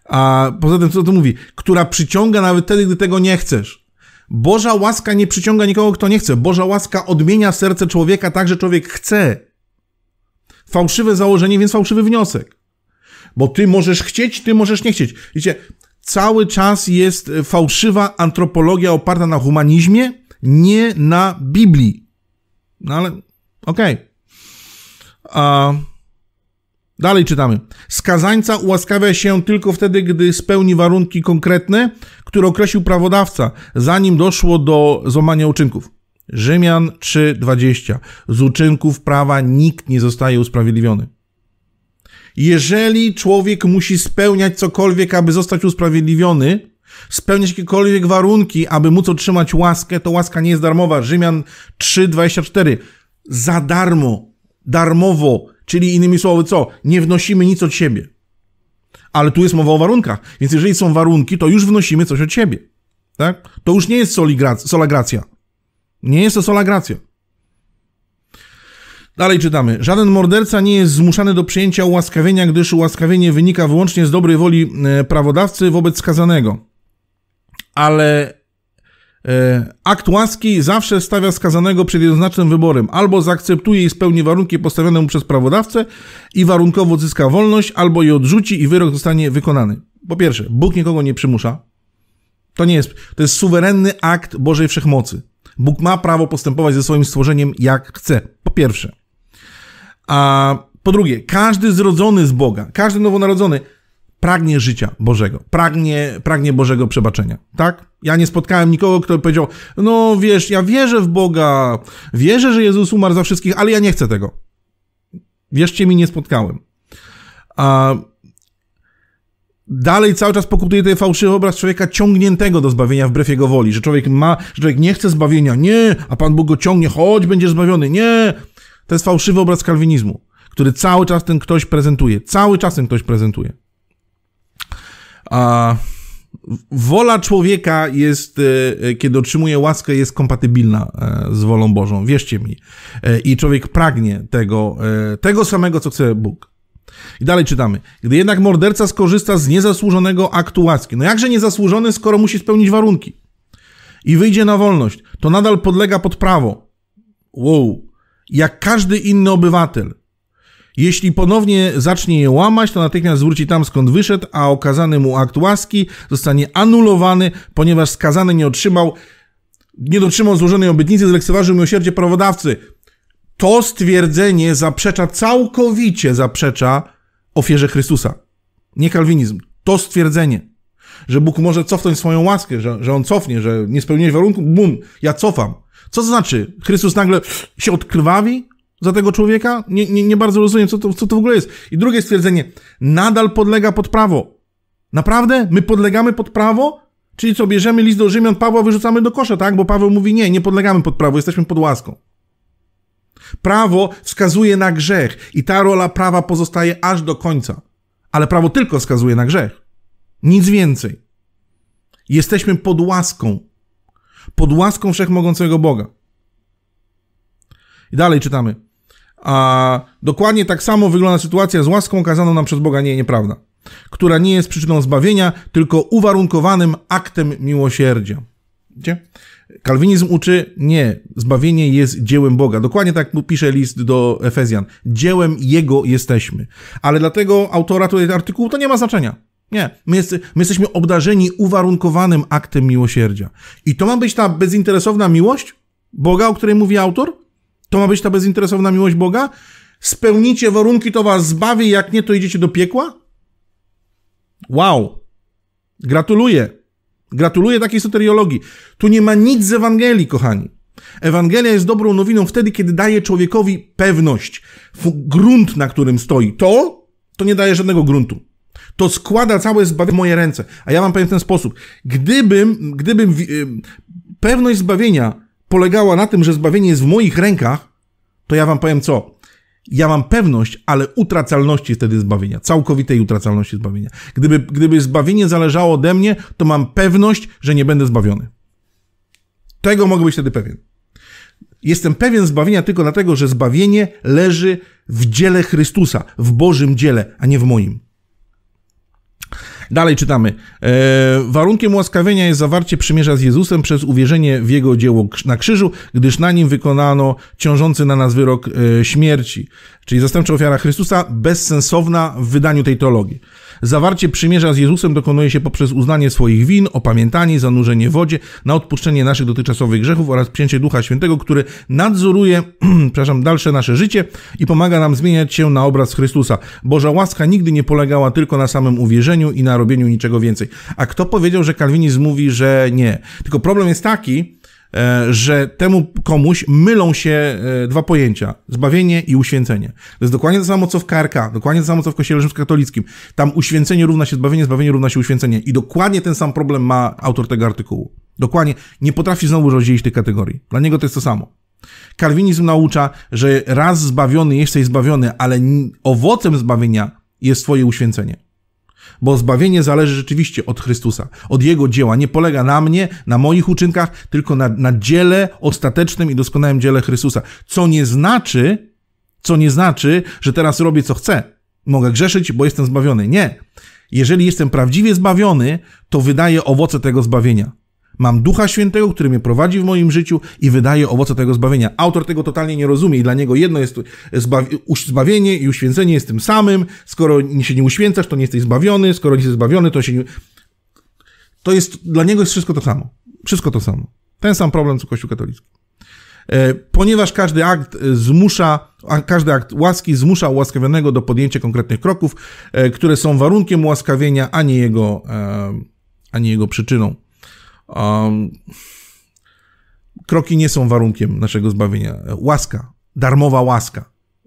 A poza tym, co to mówi? Która przyciąga nawet wtedy, gdy tego nie chcesz. Boża łaska nie przyciąga nikogo, kto nie chce. Boża łaska odmienia serce człowieka tak, że człowiek chce. Fałszywe założenie, więc fałszywy wniosek. Bo ty możesz chcieć, ty możesz nie chcieć. Wiecie, cały czas jest e, fałszywa antropologia oparta na humanizmie, nie na Biblii. No ale okej. Okay. Dalej czytamy. Skazańca ułaskawia się tylko wtedy, gdy spełni warunki konkretne, które określił prawodawca, zanim doszło do złamania uczynków. Rzymian 3:20. Z uczynków prawa nikt nie zostaje usprawiedliwiony. Jeżeli człowiek musi spełniać cokolwiek, aby zostać usprawiedliwiony, spełniać jakiekolwiek warunki, aby móc otrzymać łaskę, to łaska nie jest darmowa. Rzymian 3:24. Za darmo, darmowo, czyli innymi słowy co? Nie wnosimy nic od siebie. Ale tu jest mowa o warunkach, więc jeżeli są warunki, to już wnosimy coś od siebie. Tak? To już nie jest soligrac- sola gracja. Nie jest to sola gracja. Dalej czytamy. Żaden morderca nie jest zmuszany do przyjęcia ułaskawienia, gdyż ułaskawienie wynika wyłącznie z dobrej woli e, prawodawcy wobec skazanego. Ale e, akt łaski zawsze stawia skazanego przed jednoznacznym wyborem. Albo zaakceptuje i spełni warunki postawione mu przez prawodawcę i warunkowo odzyska wolność, albo je odrzuci i wyrok zostanie wykonany. Po pierwsze, Bóg nikogo nie przymusza. To nie jest, to jest suwerenny akt Bożej Wszechmocy. Bóg ma prawo postępować ze swoim stworzeniem jak chce. Po pierwsze. A po drugie, każdy zrodzony z Boga, każdy nowonarodzony pragnie życia Bożego, pragnie, pragnie Bożego przebaczenia, tak? Ja nie spotkałem nikogo, kto by powiedział, no wiesz, ja wierzę w Boga, wierzę, że Jezus umarł za wszystkich, ale ja nie chcę tego. Wierzcie mi, nie spotkałem. A dalej cały czas pokutuje ten fałszywy obraz człowieka ciągniętego do zbawienia wbrew jego woli, że człowiek ma, że człowiek nie chce zbawienia, nie, a Pan Bóg go ciągnie, choć będzie zbawiony, nie. To jest fałszywy obraz kalwinizmu, który cały czas ten ktoś prezentuje, cały czas ten ktoś prezentuje. A wola człowieka jest, e, e, kiedy otrzymuje łaskę, jest kompatybilna e, z wolą Bożą, wierzcie mi. I człowiek pragnie tego, tego samego, co chce Bóg. I dalej czytamy. Gdy jednak morderca skorzysta z niezasłużonego aktu łaski. No jakże niezasłużony, skoro musi spełnić warunki? I wyjdzie na wolność. To nadal podlega pod prawo. Wow. Jak każdy inny obywatel. Jeśli ponownie zacznie je łamać, to natychmiast zwróci tam skąd wyszedł, a okazany mu akt łaski zostanie anulowany, ponieważ skazany nie otrzymał, nie dotrzymał złożonej obietnicy, zlekceważył miłosierdzie prawodawcy. To stwierdzenie zaprzecza, całkowicie zaprzecza ofierze Chrystusa. Nie kalwinizm. To stwierdzenie, że Bóg może cofnąć swoją łaskę, że, że On cofnie, że nie spełniłeś warunków, bum, ja cofam. Co to znaczy? Chrystus nagle się odkrwawi za tego człowieka? Nie, nie, nie bardzo rozumiem, co to, co to w ogóle jest. I drugie stwierdzenie, nadal podlega pod prawo. Naprawdę? My podlegamy pod prawo? Czyli co, bierzemy list do Rzymian, Pawła wyrzucamy do kosza, tak? Bo Paweł mówi, nie, nie podlegamy pod prawo, jesteśmy pod łaską. Prawo wskazuje na grzech i ta rola prawa pozostaje aż do końca. Ale prawo tylko wskazuje na grzech. Nic więcej. Jesteśmy pod łaską. Pod łaską wszechmogącego Boga. I dalej czytamy. A dokładnie tak samo wygląda sytuacja z łaską kazaną nam przez Boga. Nie, nieprawda. Która nie jest przyczyną zbawienia, tylko uwarunkowanym aktem miłosierdzia. Widzicie? Kalwinizm uczy, nie, zbawienie jest dziełem Boga. Dokładnie tak pisze list do Efezjan. Dziełem Jego jesteśmy. Ale dlatego autora tutaj artykułu to nie ma znaczenia. Nie, my, jest, my jesteśmy obdarzeni uwarunkowanym aktem miłosierdzia. I to ma być ta bezinteresowna miłość Boga, o której mówi autor? To ma być ta bezinteresowna miłość Boga? Spełnicie warunki, to was zbawi, jak nie, to idziecie do piekła? Wow! Gratuluję! Gratuluję takiej soteriologii. Tu nie ma nic z Ewangelii, kochani. Ewangelia jest dobrą nowiną wtedy, kiedy daje człowiekowi pewność, grunt, na którym stoi. To, to nie daje żadnego gruntu. To składa całe zbawienie w moje ręce. A ja wam powiem w ten sposób. Gdybym, gdybym y, pewność zbawienia polegała na tym, że zbawienie jest w moich rękach, to ja wam powiem co ja mam pewność, ale utracalności wtedy zbawienia, całkowitej utracalności zbawienia. Gdyby, gdyby zbawienie zależało ode mnie, to mam pewność, że nie będę zbawiony. Tego mogę być wtedy pewien. Jestem pewien zbawienia tylko dlatego, że zbawienie leży w dziele Chrystusa, w Bożym dziele, a nie w moim. Dalej czytamy. E, warunkiem łaskawienia jest zawarcie przymierza z Jezusem przez uwierzenie w Jego dzieło na krzyżu, gdyż na nim wykonano ciążący na nas wyrok e, śmierci. Czyli zastępcza ofiara Chrystusa, bezsensowna w wydaniu tej teologii. Zawarcie przymierza z Jezusem dokonuje się poprzez uznanie swoich win, opamiętanie, zanurzenie w wodzie, na odpuszczenie naszych dotychczasowych grzechów oraz przyjęcie Ducha Świętego, który nadzoruje, przepraszam, dalsze nasze życie i pomaga nam zmieniać się na obraz Chrystusa. Boża łaska nigdy nie polegała tylko na samym uwierzeniu i na robieniu niczego więcej. A kto powiedział, że kalwinizm mówi, że nie? Tylko problem jest taki, E, że temu komuś mylą się e, dwa pojęcia: zbawienie i uświęcenie. To jest dokładnie to samo, co w KRK, dokładnie to samo, co w Kościele Rzymskokatolickim. Tam uświęcenie równa się zbawienie, zbawienie równa się uświęcenie. I dokładnie ten sam problem ma autor tego artykułu. Dokładnie. Nie potrafi znowu rozdzielić tych kategorii. Dla niego to jest to samo. Kalwinizm naucza, że raz zbawiony jesteś zbawiony, ale owocem zbawienia jest twoje uświęcenie. Bo zbawienie zależy rzeczywiście od Chrystusa, od Jego dzieła. Nie polega na mnie, na moich uczynkach, tylko na, na dziele ostatecznym i doskonałym dziele Chrystusa. Co nie znaczy, co nie znaczy, że teraz robię co chcę. Mogę grzeszyć, bo jestem zbawiony. Nie. Jeżeli jestem prawdziwie zbawiony, to wydaję owoce tego zbawienia. Mam Ducha Świętego, który mnie prowadzi w moim życiu i wydaje owoce tego zbawienia. Autor tego totalnie nie rozumie i dla niego jedno jest zbawienie i uświęcenie jest tym samym. Skoro się nie uświęcasz, to nie jesteś zbawiony. Skoro nie jesteś zbawiony, to się nie... To jest, dla niego jest wszystko to samo. Wszystko to samo. Ten sam problem, co Kościół katolicki. E, ponieważ każdy akt e, zmusza, każdy akt łaski zmusza ułaskawionego do podjęcia konkretnych kroków, e, które są warunkiem ułaskawienia, a nie jego, a nie jego przyczyną. Um, kroki nie są warunkiem naszego zbawienia. Łaska, darmowa łaska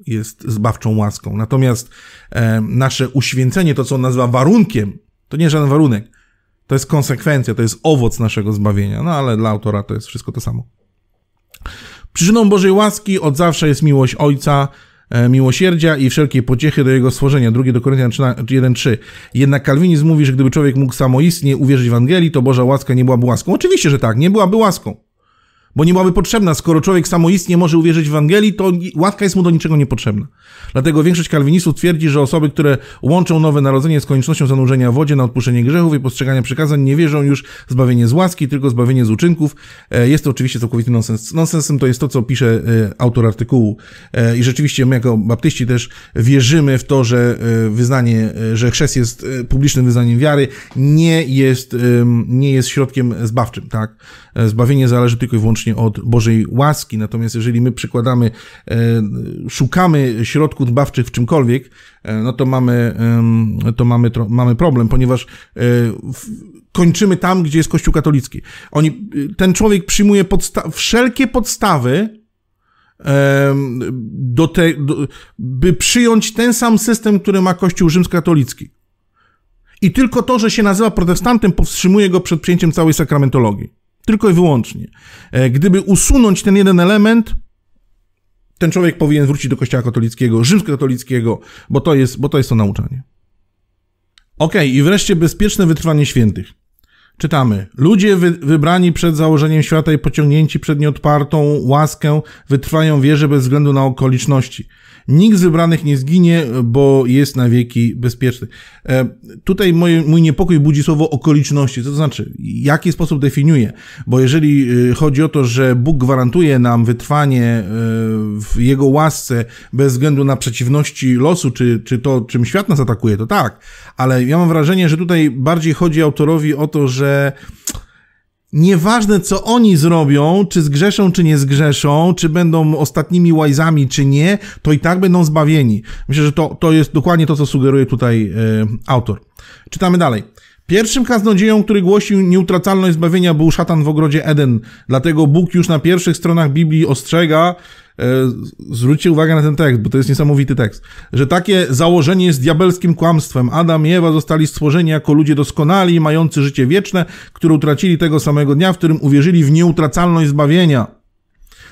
jest zbawczą łaską. Natomiast e, nasze uświęcenie, to co on nazywa warunkiem, to nie żaden warunek. To jest konsekwencja, to jest owoc naszego zbawienia. No ale dla autora to jest wszystko to samo. Przyczyną Bożej łaski od zawsze jest miłość Ojca, E, miłosierdzia i wszelkie pociechy do jego stworzenia. 2 do Koryntian 1:3. Jednak Kalwinizm mówi, że gdyby człowiek mógł samoistnie uwierzyć w Ewangelii, to Boża łaska nie byłaby łaską. Oczywiście, że tak, nie byłaby łaską bo nie byłaby potrzebna. Skoro człowiek samoistnie może uwierzyć w Ewangelii, to łatka jest mu do niczego niepotrzebna. Dlatego większość kalwinistów twierdzi, że osoby, które łączą nowe narodzenie z koniecznością zanurzenia w wodzie na odpuszczenie grzechów i postrzegania przykazań, nie wierzą już w zbawienie z łaski, tylko zbawienie z uczynków. E, jest to oczywiście całkowity nonsens. Nonsensem to jest to, co pisze e, autor artykułu. E, I rzeczywiście my jako baptyści też wierzymy w to, że wyznanie, że chrzest jest publicznym wyznaniem wiary, nie jest, nie jest środkiem zbawczym, tak? E, zbawienie zależy tylko i wyłącznie od Bożej łaski. Natomiast jeżeli my przykładamy, e, szukamy środków dbawczych w czymkolwiek, e, no to mamy, to mamy, mamy problem, ponieważ kończymy tam, gdzie jest Kościół katolicki. Oni, ten człowiek przyjmuje podsta wszelkie podstawy, do te, do, by przyjąć ten sam system, który ma Kościół rzymskokatolicki. I tylko to, że się nazywa protestantem, powstrzymuje go przed przyjęciem całej sakramentologii. Tylko i wyłącznie. E, gdyby usunąć ten jeden element, ten człowiek powinien wrócić do kościoła katolickiego, rzymskokatolickiego, bo to jest, bo to, jest to nauczanie. Ok, i wreszcie bezpieczne wytrwanie świętych. Czytamy. Ludzie wy, wybrani przed założeniem świata i pociągnięci przed nieodpartą łaskę wytrwają wierzę bez względu na okoliczności. Nikt z wybranych nie zginie, bo jest na wieki bezpieczny. E, tutaj moje, mój niepokój budzi słowo okoliczności. Co to znaczy? Jaki sposób definiuje? Bo jeżeli e, chodzi o to, że Bóg gwarantuje nam wytrwanie e, w Jego łasce bez względu na przeciwności losu, czy, czy to, czym świat nas atakuje, to tak. Ale ja mam wrażenie, że tutaj bardziej chodzi autorowi o to, że Nieważne, co oni zrobią, czy zgrzeszą, czy nie zgrzeszą, czy będą ostatnimi łajzami, czy nie, to i tak będą zbawieni. Myślę, że to, to jest dokładnie to, co sugeruje tutaj yy, autor. Czytamy dalej. Pierwszym kaznodzieją, który głosił nieutracalność zbawienia, był szatan w ogrodzie Eden. Dlatego Bóg już na pierwszych stronach Biblii ostrzega, E, zwróćcie uwagę na ten tekst, bo to jest niesamowity tekst, że takie założenie jest diabelskim kłamstwem. Adam i Ewa zostali stworzeni jako ludzie doskonali, mający życie wieczne, które utracili tego samego dnia, w którym uwierzyli w nieutracalność zbawienia.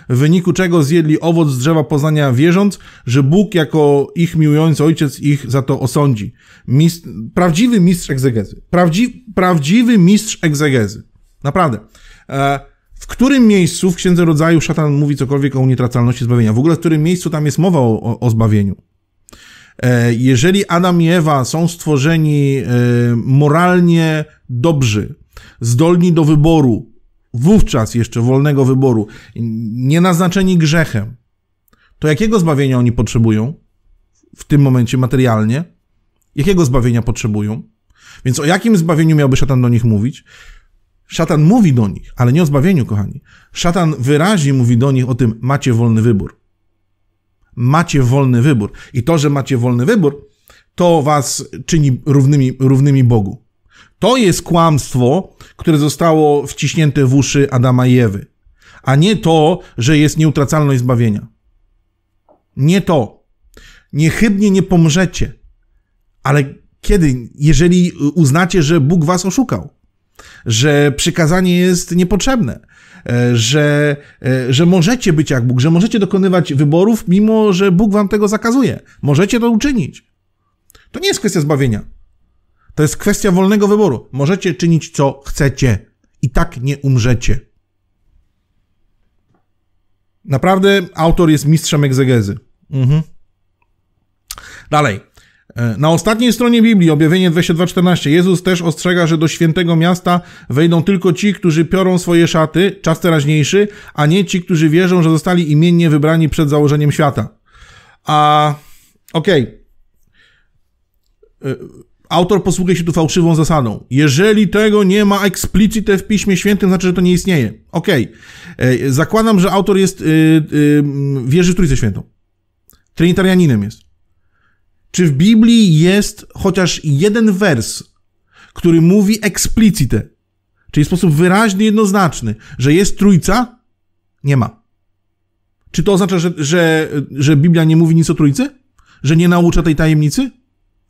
W wyniku czego zjedli owoc z drzewa poznania, wierząc, że Bóg jako ich miłujący ojciec ich za to osądzi. Mist... prawdziwy mistrz egzegezy. Prawdzi... prawdziwy mistrz egzegezy. Naprawdę. E w którym miejscu w Księdze Rodzaju szatan mówi cokolwiek o unietracalności zbawienia? W ogóle w którym miejscu tam jest mowa o, o, zbawieniu? E, jeżeli Adam i Ewa są stworzeni e, moralnie dobrzy, zdolni do wyboru, wówczas jeszcze wolnego wyboru, nie naznaczeni grzechem, to jakiego zbawienia oni potrzebują w tym momencie materialnie? Jakiego zbawienia potrzebują? Więc o jakim zbawieniu miałby szatan do nich mówić? Szatan mówi do nich, ale nie o zbawieniu, kochani. Szatan wyraźnie mówi do nich o tym, macie wolny wybór. Macie wolny wybór. I to, że macie wolny wybór, to was czyni równymi, równymi Bogu. To jest kłamstwo, które zostało wciśnięte w uszy Adama i Ewy, a nie to, że jest nieutracalność zbawienia. Nie to. Niechybnie nie pomrzecie, ale kiedy, jeżeli uznacie, że Bóg was oszukał? że przykazanie jest niepotrzebne, e, że, e, że możecie być jak Bóg, że możecie dokonywać wyborów, mimo że Bóg wam tego zakazuje. Możecie to uczynić. To nie jest kwestia zbawienia. To jest kwestia wolnego wyboru. Możecie czynić co chcecie i tak nie umrzecie. Naprawdę autor jest mistrzem egzegezy. Mhm. Dalej. E, na ostatniej stronie Biblii, objawienie 22:14, Jezus też ostrzega, że do świętego miasta wejdą tylko ci, którzy piorą swoje szaty, czas teraźniejszy, a nie ci, którzy wierzą, że zostali imiennie wybrani przed założeniem świata. A okej. Okay. E, autor posługuje się tu fałszywą zasadą. Jeżeli tego nie ma explicite w Piśmie Świętym, znaczy, że to nie istnieje. Okej. Okay. E, zakładam, że autor jest, yy, yy, wierzy w Trójce Świętą. Trinitarianinem jest. Czy w Biblii jest chociaż jeden wers, który mówi explicite, czyli w sposób wyraźny, jednoznaczny, że jest trójca? Nie ma. Czy to oznacza, że, że, że Biblia nie mówi nic o trójcy? Że nie naucza tej tajemnicy?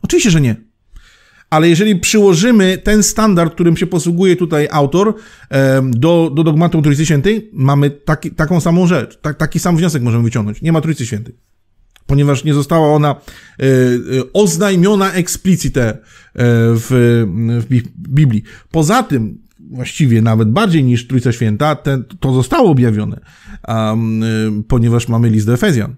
Oczywiście, że nie. Ale jeżeli przyłożymy ten standard, którym się posługuje tutaj autor, do, do dogmatu Trójcy Świętej, mamy taki, taką samą rzecz, ta, taki sam wniosek możemy wyciągnąć. Nie ma Trójcy Świętej ponieważ nie została ona e, e, oznajmiona eksplicite e, w, w Biblii. Poza tym, właściwie nawet bardziej niż Trójca Święta, ten, to zostało objawione, um, ponieważ mamy list do Efezjan,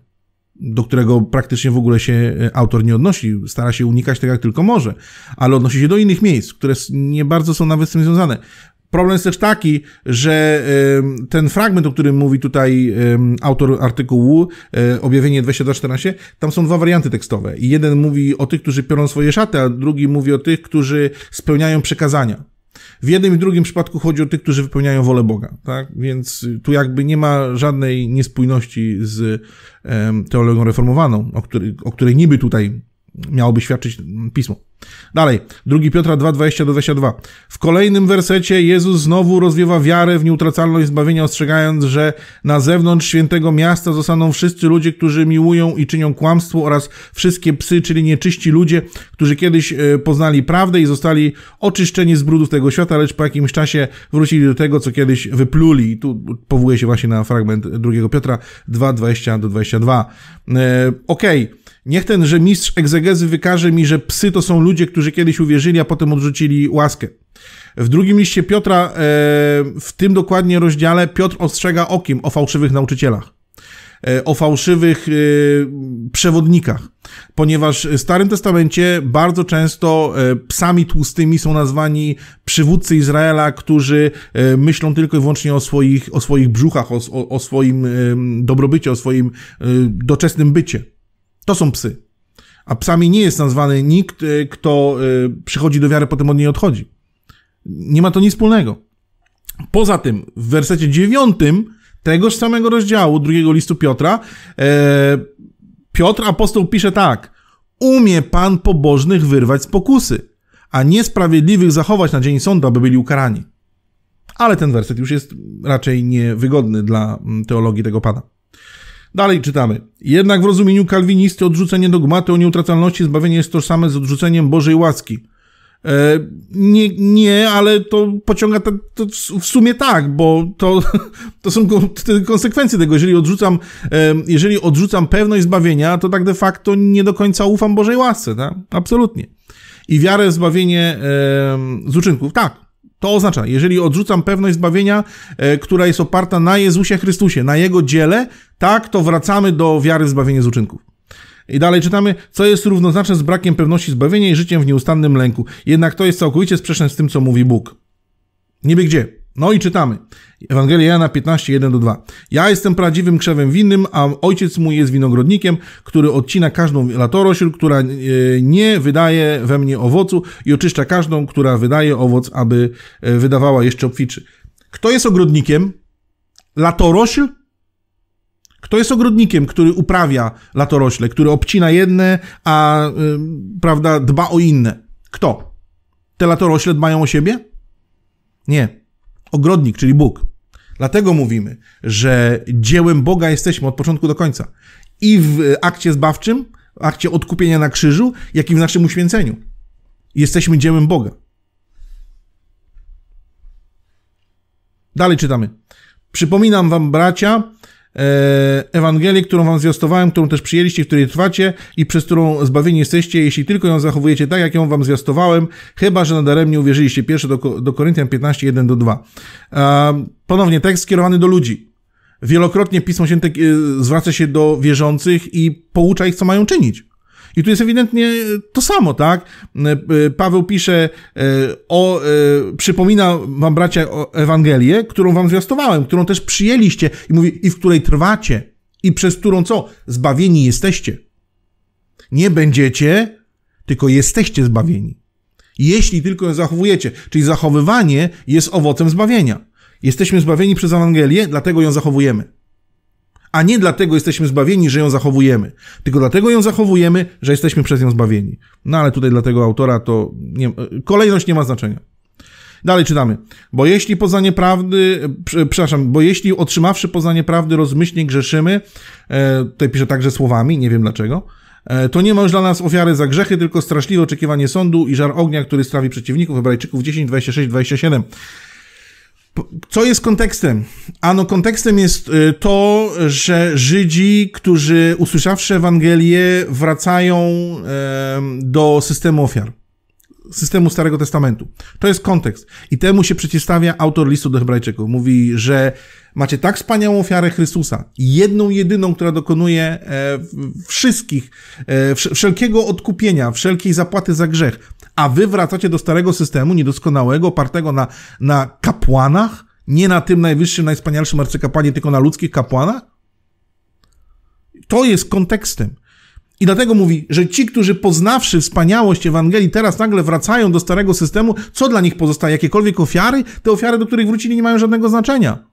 do którego praktycznie w ogóle się autor nie odnosi, stara się unikać tego jak tylko może, ale odnosi się do innych miejsc, które nie bardzo są nawet z tym związane. Problem jest też taki, że ten fragment, o którym mówi tutaj autor artykułu, e, objawienie 2214, tam są dwa warianty tekstowe. I jeden mówi o tych, którzy piorą swoje szaty, a drugi mówi o tych, którzy spełniają przekazania. W jednym i drugim przypadku chodzi o tych, którzy wypełniają wolę Boga, tak? Więc tu jakby nie ma żadnej niespójności z teologią reformowaną, o której, o której niby tutaj miałoby świadczyć pismo. Dalej, 2 Piotra 2, 20-22. W kolejnym wersecie Jezus znowu rozwiewa wiarę w nieutracalność zbawienia, ostrzegając, że na zewnątrz świętego miasta zostaną wszyscy ludzie, którzy miłują i czynią kłamstwo oraz wszystkie psy, czyli nieczyści ludzie, którzy kiedyś e, poznali prawdę i zostali oczyszczeni z brudów tego świata, lecz po jakimś czasie wrócili do tego, co kiedyś wypluli. I tu powołuje się właśnie na fragment 2 Piotra 2, 20-22. E, okej, okay. niech że mistrz egzegezy wykaże mi, że psy to są ludzie, którzy kiedyś uwierzyli, a potem odrzucili łaskę. W drugim liście Piotra, e, w tym dokładnie rozdziale, Piotr ostrzega o kim? O fałszywych nauczycielach e, o fałszywych e, przewodnikach, ponieważ w Starym Testamencie bardzo często psami tłustymi są nazwani przywódcy Izraela, którzy myślą tylko i wyłącznie o swoich, o swoich brzuchach, o, o, o swoim dobrobycie, o swoim doczesnym bycie. To są psy. A psami nie jest nazwany nikt, y, kto y, przychodzi do wiary, potem od niej odchodzi. Nie ma to nic wspólnego. Poza tym, w wersecie dziewiątym tegoż samego rozdziału drugiego listu Piotra, e, Piotr apostoł pisze tak: Umie Pan pobożnych wyrwać z pokusy, a niesprawiedliwych zachować na dzień sądu, aby byli ukarani. Ale ten werset już jest raczej niewygodny dla mm, teologii tego pana. Dalej czytamy. Jednak w rozumieniu kalwinisty odrzucenie dogmaty o nieutracalności zbawienia jest tożsame z odrzuceniem Bożej łaski. E, nie, nie, ale to pociąga to, to w sumie tak, bo to, to są konsekwencje tego. Jeżeli odrzucam, e, jeżeli odrzucam pewność zbawienia, to tak de facto nie do końca ufam Bożej łasce, tak? Absolutnie. I wiarę w zbawienie e, z uczynków, tak. To oznacza, jeżeli odrzucam pewność zbawienia, e, która jest oparta na Jezusie Chrystusie, na Jego dziele, tak, to wracamy do wiary w zbawienie z uczynków. I dalej czytamy, co jest równoznaczne z brakiem pewności zbawienia i życiem w nieustannym lęku. Jednak to jest całkowicie sprzeczne z tym, co mówi Bóg. Niby gdzie. No i czytamy. Ewangelia Jana 15, 1 2. Ja jestem prawdziwym krzewem winnym, a ojciec mój jest winogrodnikiem, który odcina każdą latorośl, która e, nie wydaje we mnie owocu i oczyszcza każdą, która wydaje owoc, aby e, wydawała jeszcze obficzy. Kto jest ogrodnikiem? Latorośl? Kto jest ogrodnikiem, który uprawia latorośle, który obcina jedne, a e, prawda, dba o inne? Kto? Te latorośle dbają o siebie? Nie ogrodnik, czyli Bóg. Dlatego mówimy, że dziełem Boga jesteśmy od początku do końca. I w akcie zbawczym, w akcie odkupienia na krzyżu, jak i w naszym uświęceniu. Jesteśmy dziełem Boga. Dalej czytamy. Przypominam wam, bracia, E, Ewangelię, którą wam zwiastowałem, którą też przyjęliście, w której trwacie i przez którą zbawieni jesteście, jeśli tylko ją zachowujecie tak, jak ją wam zwiastowałem, chyba, że nadaremnie uwierzyliście. Pierwsze do, do Koryntian 15, 1-2. E, ponownie tekst skierowany do ludzi. Wielokrotnie Pismo Święte e, zwraca się do wierzących i poucza ich, co mają czynić. I tu jest ewidentnie to samo, tak? E, Paweł pisze e, o, e, przypomina wam bracia Ewangelię, którą wam zwiastowałem, którą też przyjęliście i mówi, i w której trwacie i przez którą co? Zbawieni jesteście. Nie będziecie, tylko jesteście zbawieni. Jeśli tylko ją zachowujecie, czyli zachowywanie jest owocem zbawienia. Jesteśmy zbawieni przez Ewangelię, dlatego ją zachowujemy a nie dlatego jesteśmy zbawieni, że ją zachowujemy, tylko dlatego ją zachowujemy, że jesteśmy przez nią zbawieni. No ale tutaj dla tego autora to nie, e, kolejność nie ma znaczenia. Dalej czytamy. Bo jeśli poznanie prawdy, przepraszam, bo jeśli otrzymawszy poznanie prawdy rozmyślnie grzeszymy, e, tutaj pisze także słowami, nie wiem dlaczego, e, to nie ma już dla nas ofiary za grzechy, tylko straszliwe oczekiwanie sądu i żar ognia, który strawi przeciwników Hebrajczyków 10, 26, 27. Co jest kontekstem? Ano, kontekstem jest y, to, że Żydzi, którzy usłyszawszy Ewangelię, wracają do systemu ofiar, systemu Starego Testamentu. To jest kontekst. I temu się przeciwstawia autor listu do Hebrajczyków. Mówi, że macie tak wspaniałą ofiarę Chrystusa, jedną jedyną, która dokonuje e, wszystkich, e, wszelkiego odkupienia, wszelkiej zapłaty za grzech a wy wracacie do starego systemu, niedoskonałego, opartego na, na kapłanach? Nie na tym najwyższym, najwspanialszym arcykapłanie, tylko na ludzkich kapłanach? To jest kontekstem. I dlatego mówi, że ci, którzy poznawszy wspaniałość Ewangelii, teraz nagle wracają do starego systemu, co dla nich pozostaje? Jakiekolwiek ofiary? Te ofiary, do których wrócili, nie mają żadnego znaczenia.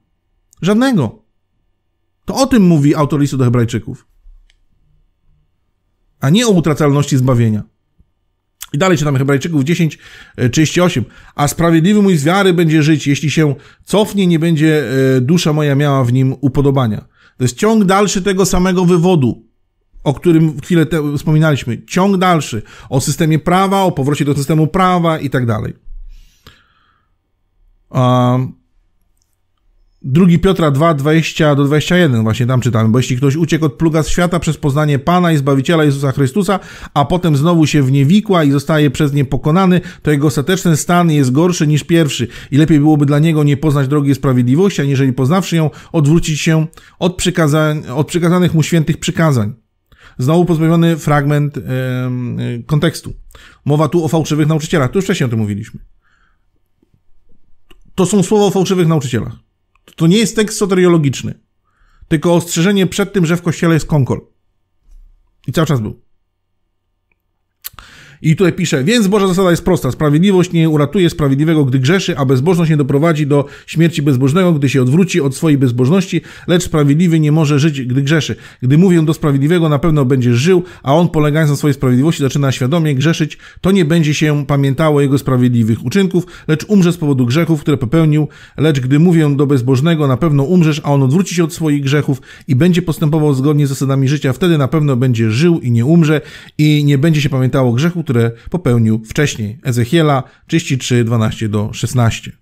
Żadnego. To o tym mówi autor listu do Hebrajczyków. A nie o utracalności zbawienia. I dalej czytamy Hebrajczyków 38. E, A sprawiedliwy mój z wiary będzie żyć, jeśli się cofnie, nie będzie e, dusza moja miała w nim upodobania. To jest ciąg dalszy tego samego wywodu, o którym chwilę te, wspominaliśmy. Ciąg dalszy o systemie prawa, o powrocie do systemu prawa i tak dalej. Drugi Piotra 2, 20 do 21, właśnie tam czytamy, bo jeśli ktoś uciekł od pluga z świata przez poznanie Pana i Zbawiciela Jezusa Chrystusa, a potem znowu się w nie wikła i zostaje przez nie pokonany, to jego ostateczny stan jest gorszy niż pierwszy i lepiej byłoby dla niego nie poznać drogi sprawiedliwości, aniżeli poznawszy ją, odwrócić się od, przykazań, od przykazanych mu świętych przykazań. Znowu pozbawiony fragment yy, kontekstu. Mowa tu o fałszywych nauczycielach, tu już wcześniej o tym mówiliśmy. To są słowa o fałszywych nauczycielach. To nie jest tekst soteriologiczny, tylko ostrzeżenie przed tym, że w kościele jest konkol. I cały czas był. I tutaj pisze, więc Boża zasada jest prosta. Sprawiedliwość nie uratuje sprawiedliwego, gdy grzeszy, a bezbożność nie doprowadzi do śmierci bezbożnego, gdy się odwróci od swojej bezbożności, lecz sprawiedliwy nie może żyć, gdy grzeszy. Gdy mówię do sprawiedliwego, na pewno będzie żył, a on polegając na swojej sprawiedliwości zaczyna świadomie grzeszyć, to nie będzie się pamiętało jego sprawiedliwych uczynków, lecz umrze z powodu grzechów, które popełnił, lecz gdy mówię do bezbożnego, na pewno umrzesz, a on odwróci się od swoich grzechów i będzie postępował zgodnie z zasadami życia, wtedy na pewno będzie żył i nie umrze i nie będzie się pamiętało grzechu, które popełnił wcześniej. Ezechiela 33, 12 do 16.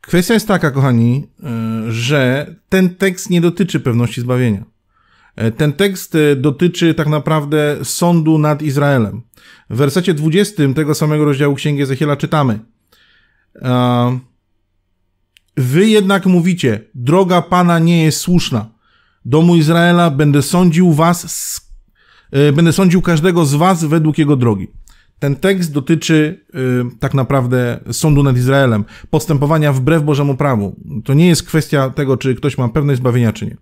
Kwestia jest taka, kochani, e, że ten tekst nie dotyczy pewności zbawienia. E, ten tekst e, dotyczy tak naprawdę sądu nad Izraelem. W wersecie 20 tego samego rozdziału Księgi Ezechiela czytamy. Wy jednak mówicie, droga Pana nie jest słuszna. Domu Izraela będę sądził was z E, będę sądził każdego z was według jego drogi. Ten tekst dotyczy y, tak naprawdę sądu nad Izraelem, postępowania wbrew Bożemu prawu. To nie jest kwestia tego, czy ktoś ma pewność zbawienia, czy nie.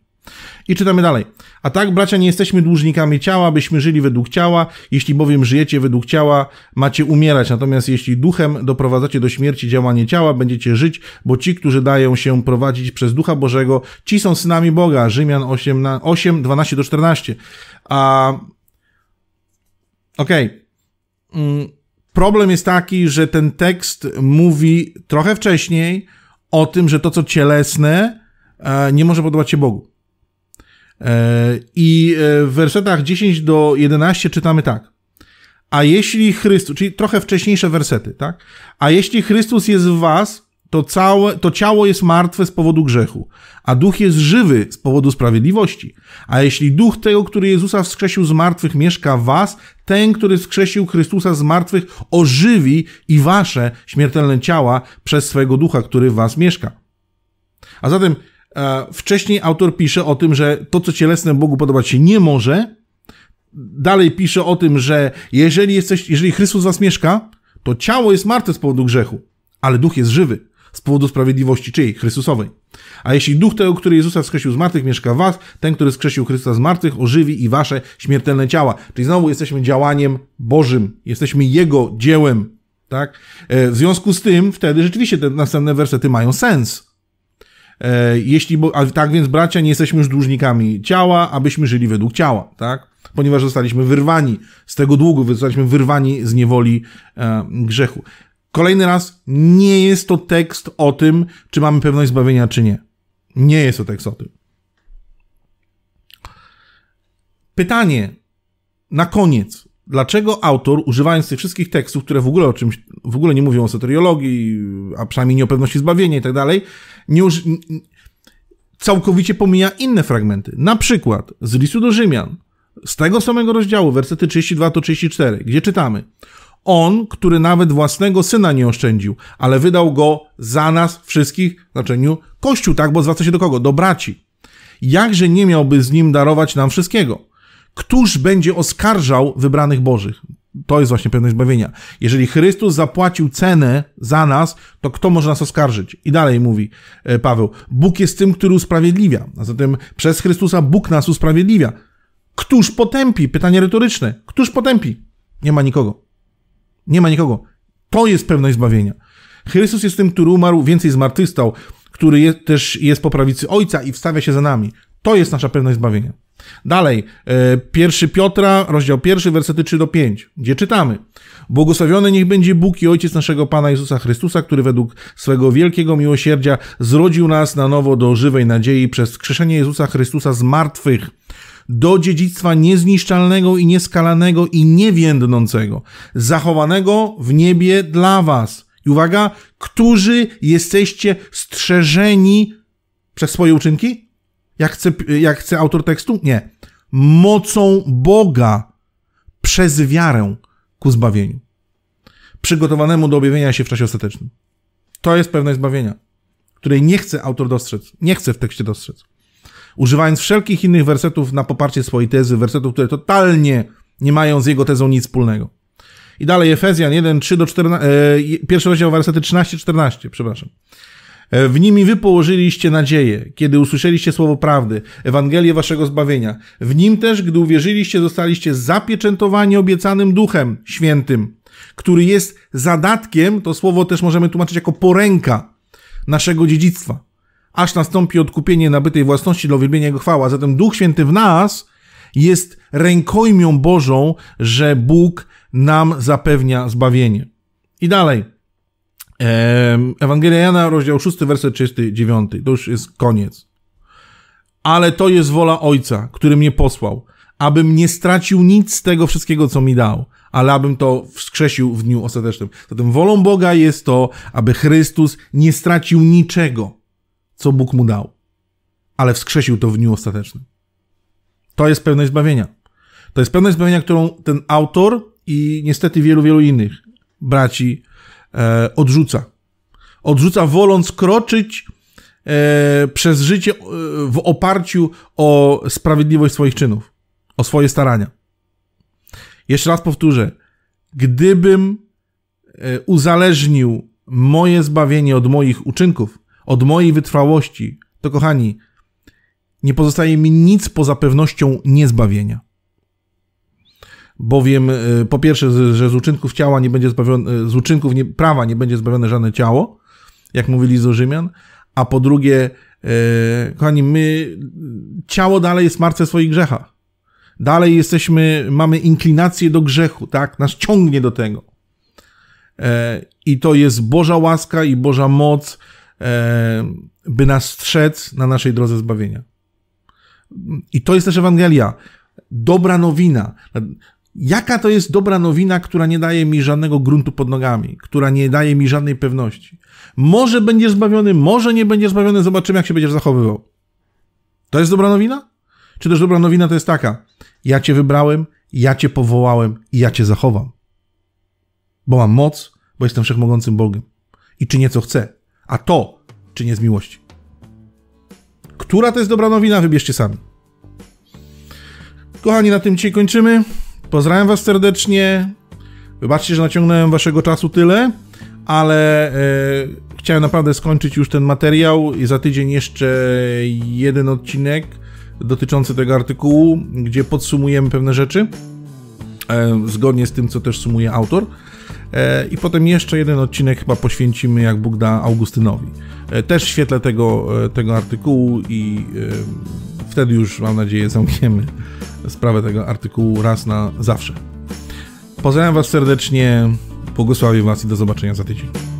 I czytamy dalej. A tak, bracia, nie jesteśmy dłużnikami ciała, byśmy żyli według ciała. Jeśli bowiem żyjecie według ciała, macie umierać. Natomiast jeśli duchem doprowadzacie do śmierci działanie ciała, będziecie żyć, bo ci, którzy dają się prowadzić przez Ducha Bożego, ci są synami Boga. Rzymian 8, 8 12 do 14. A Okej. Okay. Mm, problem jest taki, że ten tekst mówi trochę wcześniej o tym, że to, co cielesne, e, nie może podobać się Bogu. E, I e, w wersetach 10 do 11 czytamy tak. A jeśli Chrystus, czyli trochę wcześniejsze wersety, tak? A jeśli Chrystus jest w was, to, całe, to ciało jest martwe z powodu grzechu, a duch jest żywy z powodu sprawiedliwości. A jeśli duch tego, który Jezusa wskrzesił z martwych, mieszka w was, ten, który wskrzesił Chrystusa z martwych, ożywi i wasze śmiertelne ciała przez swego ducha, który w was mieszka. A zatem e, wcześniej autor pisze o tym, że to, co cielesne Bogu podobać się nie może. Dalej pisze o tym, że jeżeli, jesteś, jeżeli Chrystus w was mieszka, to ciało jest martwe z powodu grzechu, ale duch jest żywy z powodu sprawiedliwości czyjej? Chrystusowej. A jeśli duch tego, który Jezusa wskrzesił z martwych, mieszka w was, ten, który wskrzesił Chrystusa z martwych, ożywi i wasze śmiertelne ciała. Czyli znowu jesteśmy działaniem Bożym, jesteśmy Jego dziełem, tak? E, w związku z tym wtedy rzeczywiście te następne wersety mają sens. E, jeśli, bo, a tak więc bracia, nie jesteśmy już dłużnikami ciała, abyśmy żyli według ciała, tak? Ponieważ zostaliśmy wyrwani z tego długu, zostaliśmy wyrwani z niewoli e, grzechu. Kolejny raz, nie jest to tekst o tym, czy mamy pewność zbawienia, czy nie. Nie jest to tekst o tym. Pytanie na koniec. Dlaczego autor, używając tych wszystkich tekstów, które w ogóle o czymś, w ogóle nie mówią o soteriologii, a przynajmniej nie o pewności zbawienia i tak dalej, nie uży... całkowicie pomija inne fragmenty. Na przykład z listu do Rzymian, z tego samego rozdziału, wersety 32-34, gdzie czytamy – on, który nawet własnego syna nie oszczędził, ale wydał go za nas wszystkich, w znaczeniu Kościół, tak? Bo zwraca się do kogo? Do braci. Jakże nie miałby z nim darować nam wszystkiego? Któż będzie oskarżał wybranych Bożych? To jest właśnie pewność zbawienia. Jeżeli Chrystus zapłacił cenę za nas, to kto może nas oskarżyć? I dalej mówi e, Paweł. Bóg jest tym, który usprawiedliwia. A zatem przez Chrystusa Bóg nas usprawiedliwia. Któż potępi? Pytanie retoryczne. Któż potępi? Nie ma nikogo. Nie ma nikogo. To jest pewność zbawienia. Chrystus jest tym, który umarł, więcej zmartwychwstał, który jest, też jest po prawicy Ojca i wstawia się za nami. To jest nasza pewność zbawienia. Dalej, e, pierwszy Piotra, rozdział pierwszy, wersety 3 do 5, gdzie czytamy: Błogosławiony niech będzie Bóg i Ojciec naszego Pana Jezusa Chrystusa, który według swego wielkiego miłosierdzia zrodził nas na nowo do żywej nadziei przez krzeszenie Jezusa Chrystusa z martwych do dziedzictwa niezniszczalnego i nieskalanego i niewiędnącego, zachowanego w niebie dla was. I uwaga, którzy jesteście strzeżeni przez swoje uczynki? Jak chce, jak chce autor tekstu? Nie. Mocą Boga przez wiarę ku zbawieniu. Przygotowanemu do objawienia się w czasie ostatecznym. To jest pewne zbawienia, której nie chce autor dostrzec, nie chce w tekście dostrzec używając wszelkich innych wersetów na poparcie swojej tezy, wersetów, które totalnie nie mają z jego tezą nic wspólnego. I dalej Efezjan 1, 3 do 14, e, pierwszy rozdział wersety 13-14, przepraszam. E, w nimi wy położyliście nadzieję, kiedy usłyszeliście słowo prawdy, Ewangelię waszego zbawienia. W nim też, gdy uwierzyliście, zostaliście zapieczętowani obiecanym Duchem Świętym, który jest zadatkiem, to słowo też możemy tłumaczyć jako poręka naszego dziedzictwa aż nastąpi odkupienie nabytej własności dla uwielbienia Jego chwała. Zatem Duch Święty w nas jest rękojmią Bożą, że Bóg nam zapewnia zbawienie. I dalej. Ewangelia Jana, rozdział 6, werset 39. To już jest koniec. Ale to jest wola Ojca, który mnie posłał, abym nie stracił nic z tego wszystkiego, co mi dał, ale abym to wskrzesił w dniu ostatecznym. Zatem wolą Boga jest to, aby Chrystus nie stracił niczego co Bóg mu dał, ale wskrzesił to w dniu ostatecznym. To jest pewność zbawienia. To jest pewność zbawienia, którą ten autor i niestety wielu, wielu innych braci e, odrzuca. Odrzuca, woląc kroczyć e, przez życie e, w oparciu o sprawiedliwość swoich czynów, o swoje starania. Jeszcze raz powtórzę, gdybym e, uzależnił moje zbawienie od moich uczynków, od mojej wytrwałości, to kochani, nie pozostaje mi nic poza pewnością niezbawienia. Bowiem e, po pierwsze, że z uczynków ciała nie będzie zbawione, e, z uczynków nie, prawa nie będzie zbawione żadne ciało, jak mówili z Rzymian, a po drugie, e, kochani, my ciało dalej jest martwe swoich grzecha, Dalej jesteśmy, mamy inklinację do grzechu, tak? Nas ciągnie do tego. I to jest Boża łaska i Boża moc, E, by nas strzec na naszej drodze zbawienia. I to jest też Ewangelia. Dobra nowina. Jaka to jest dobra nowina, która nie daje mi żadnego gruntu pod nogami, która nie daje mi żadnej pewności? Może będziesz zbawiony, może nie będziesz zbawiony, zobaczymy, jak się będziesz zachowywał. To jest dobra nowina? Czy też dobra nowina to jest taka: ja cię wybrałem, ja cię powołałem i ja cię zachowam. Bo mam moc, bo jestem wszechmogącym Bogiem i czy co chcę. A to nie z miłości. Która to jest dobra nowina, wybierzcie sami. Kochani, na tym dzisiaj kończymy. Pozdrawiam Was serdecznie. Wybaczcie, że naciągnąłem Waszego czasu tyle, ale e, chciałem naprawdę skończyć już ten materiał i za tydzień jeszcze jeden odcinek dotyczący tego artykułu, gdzie podsumujemy pewne rzeczy e, zgodnie z tym, co też sumuje autor. E, I potem jeszcze jeden odcinek chyba poświęcimy, jak Bóg da, Augustynowi. E, też w świetle tego, e, tego artykułu i wtedy już, mam nadzieję, zamkniemy sprawę tego artykułu raz na zawsze. Pozdrawiam Was serdecznie, błogosławię Was i do zobaczenia za tydzień.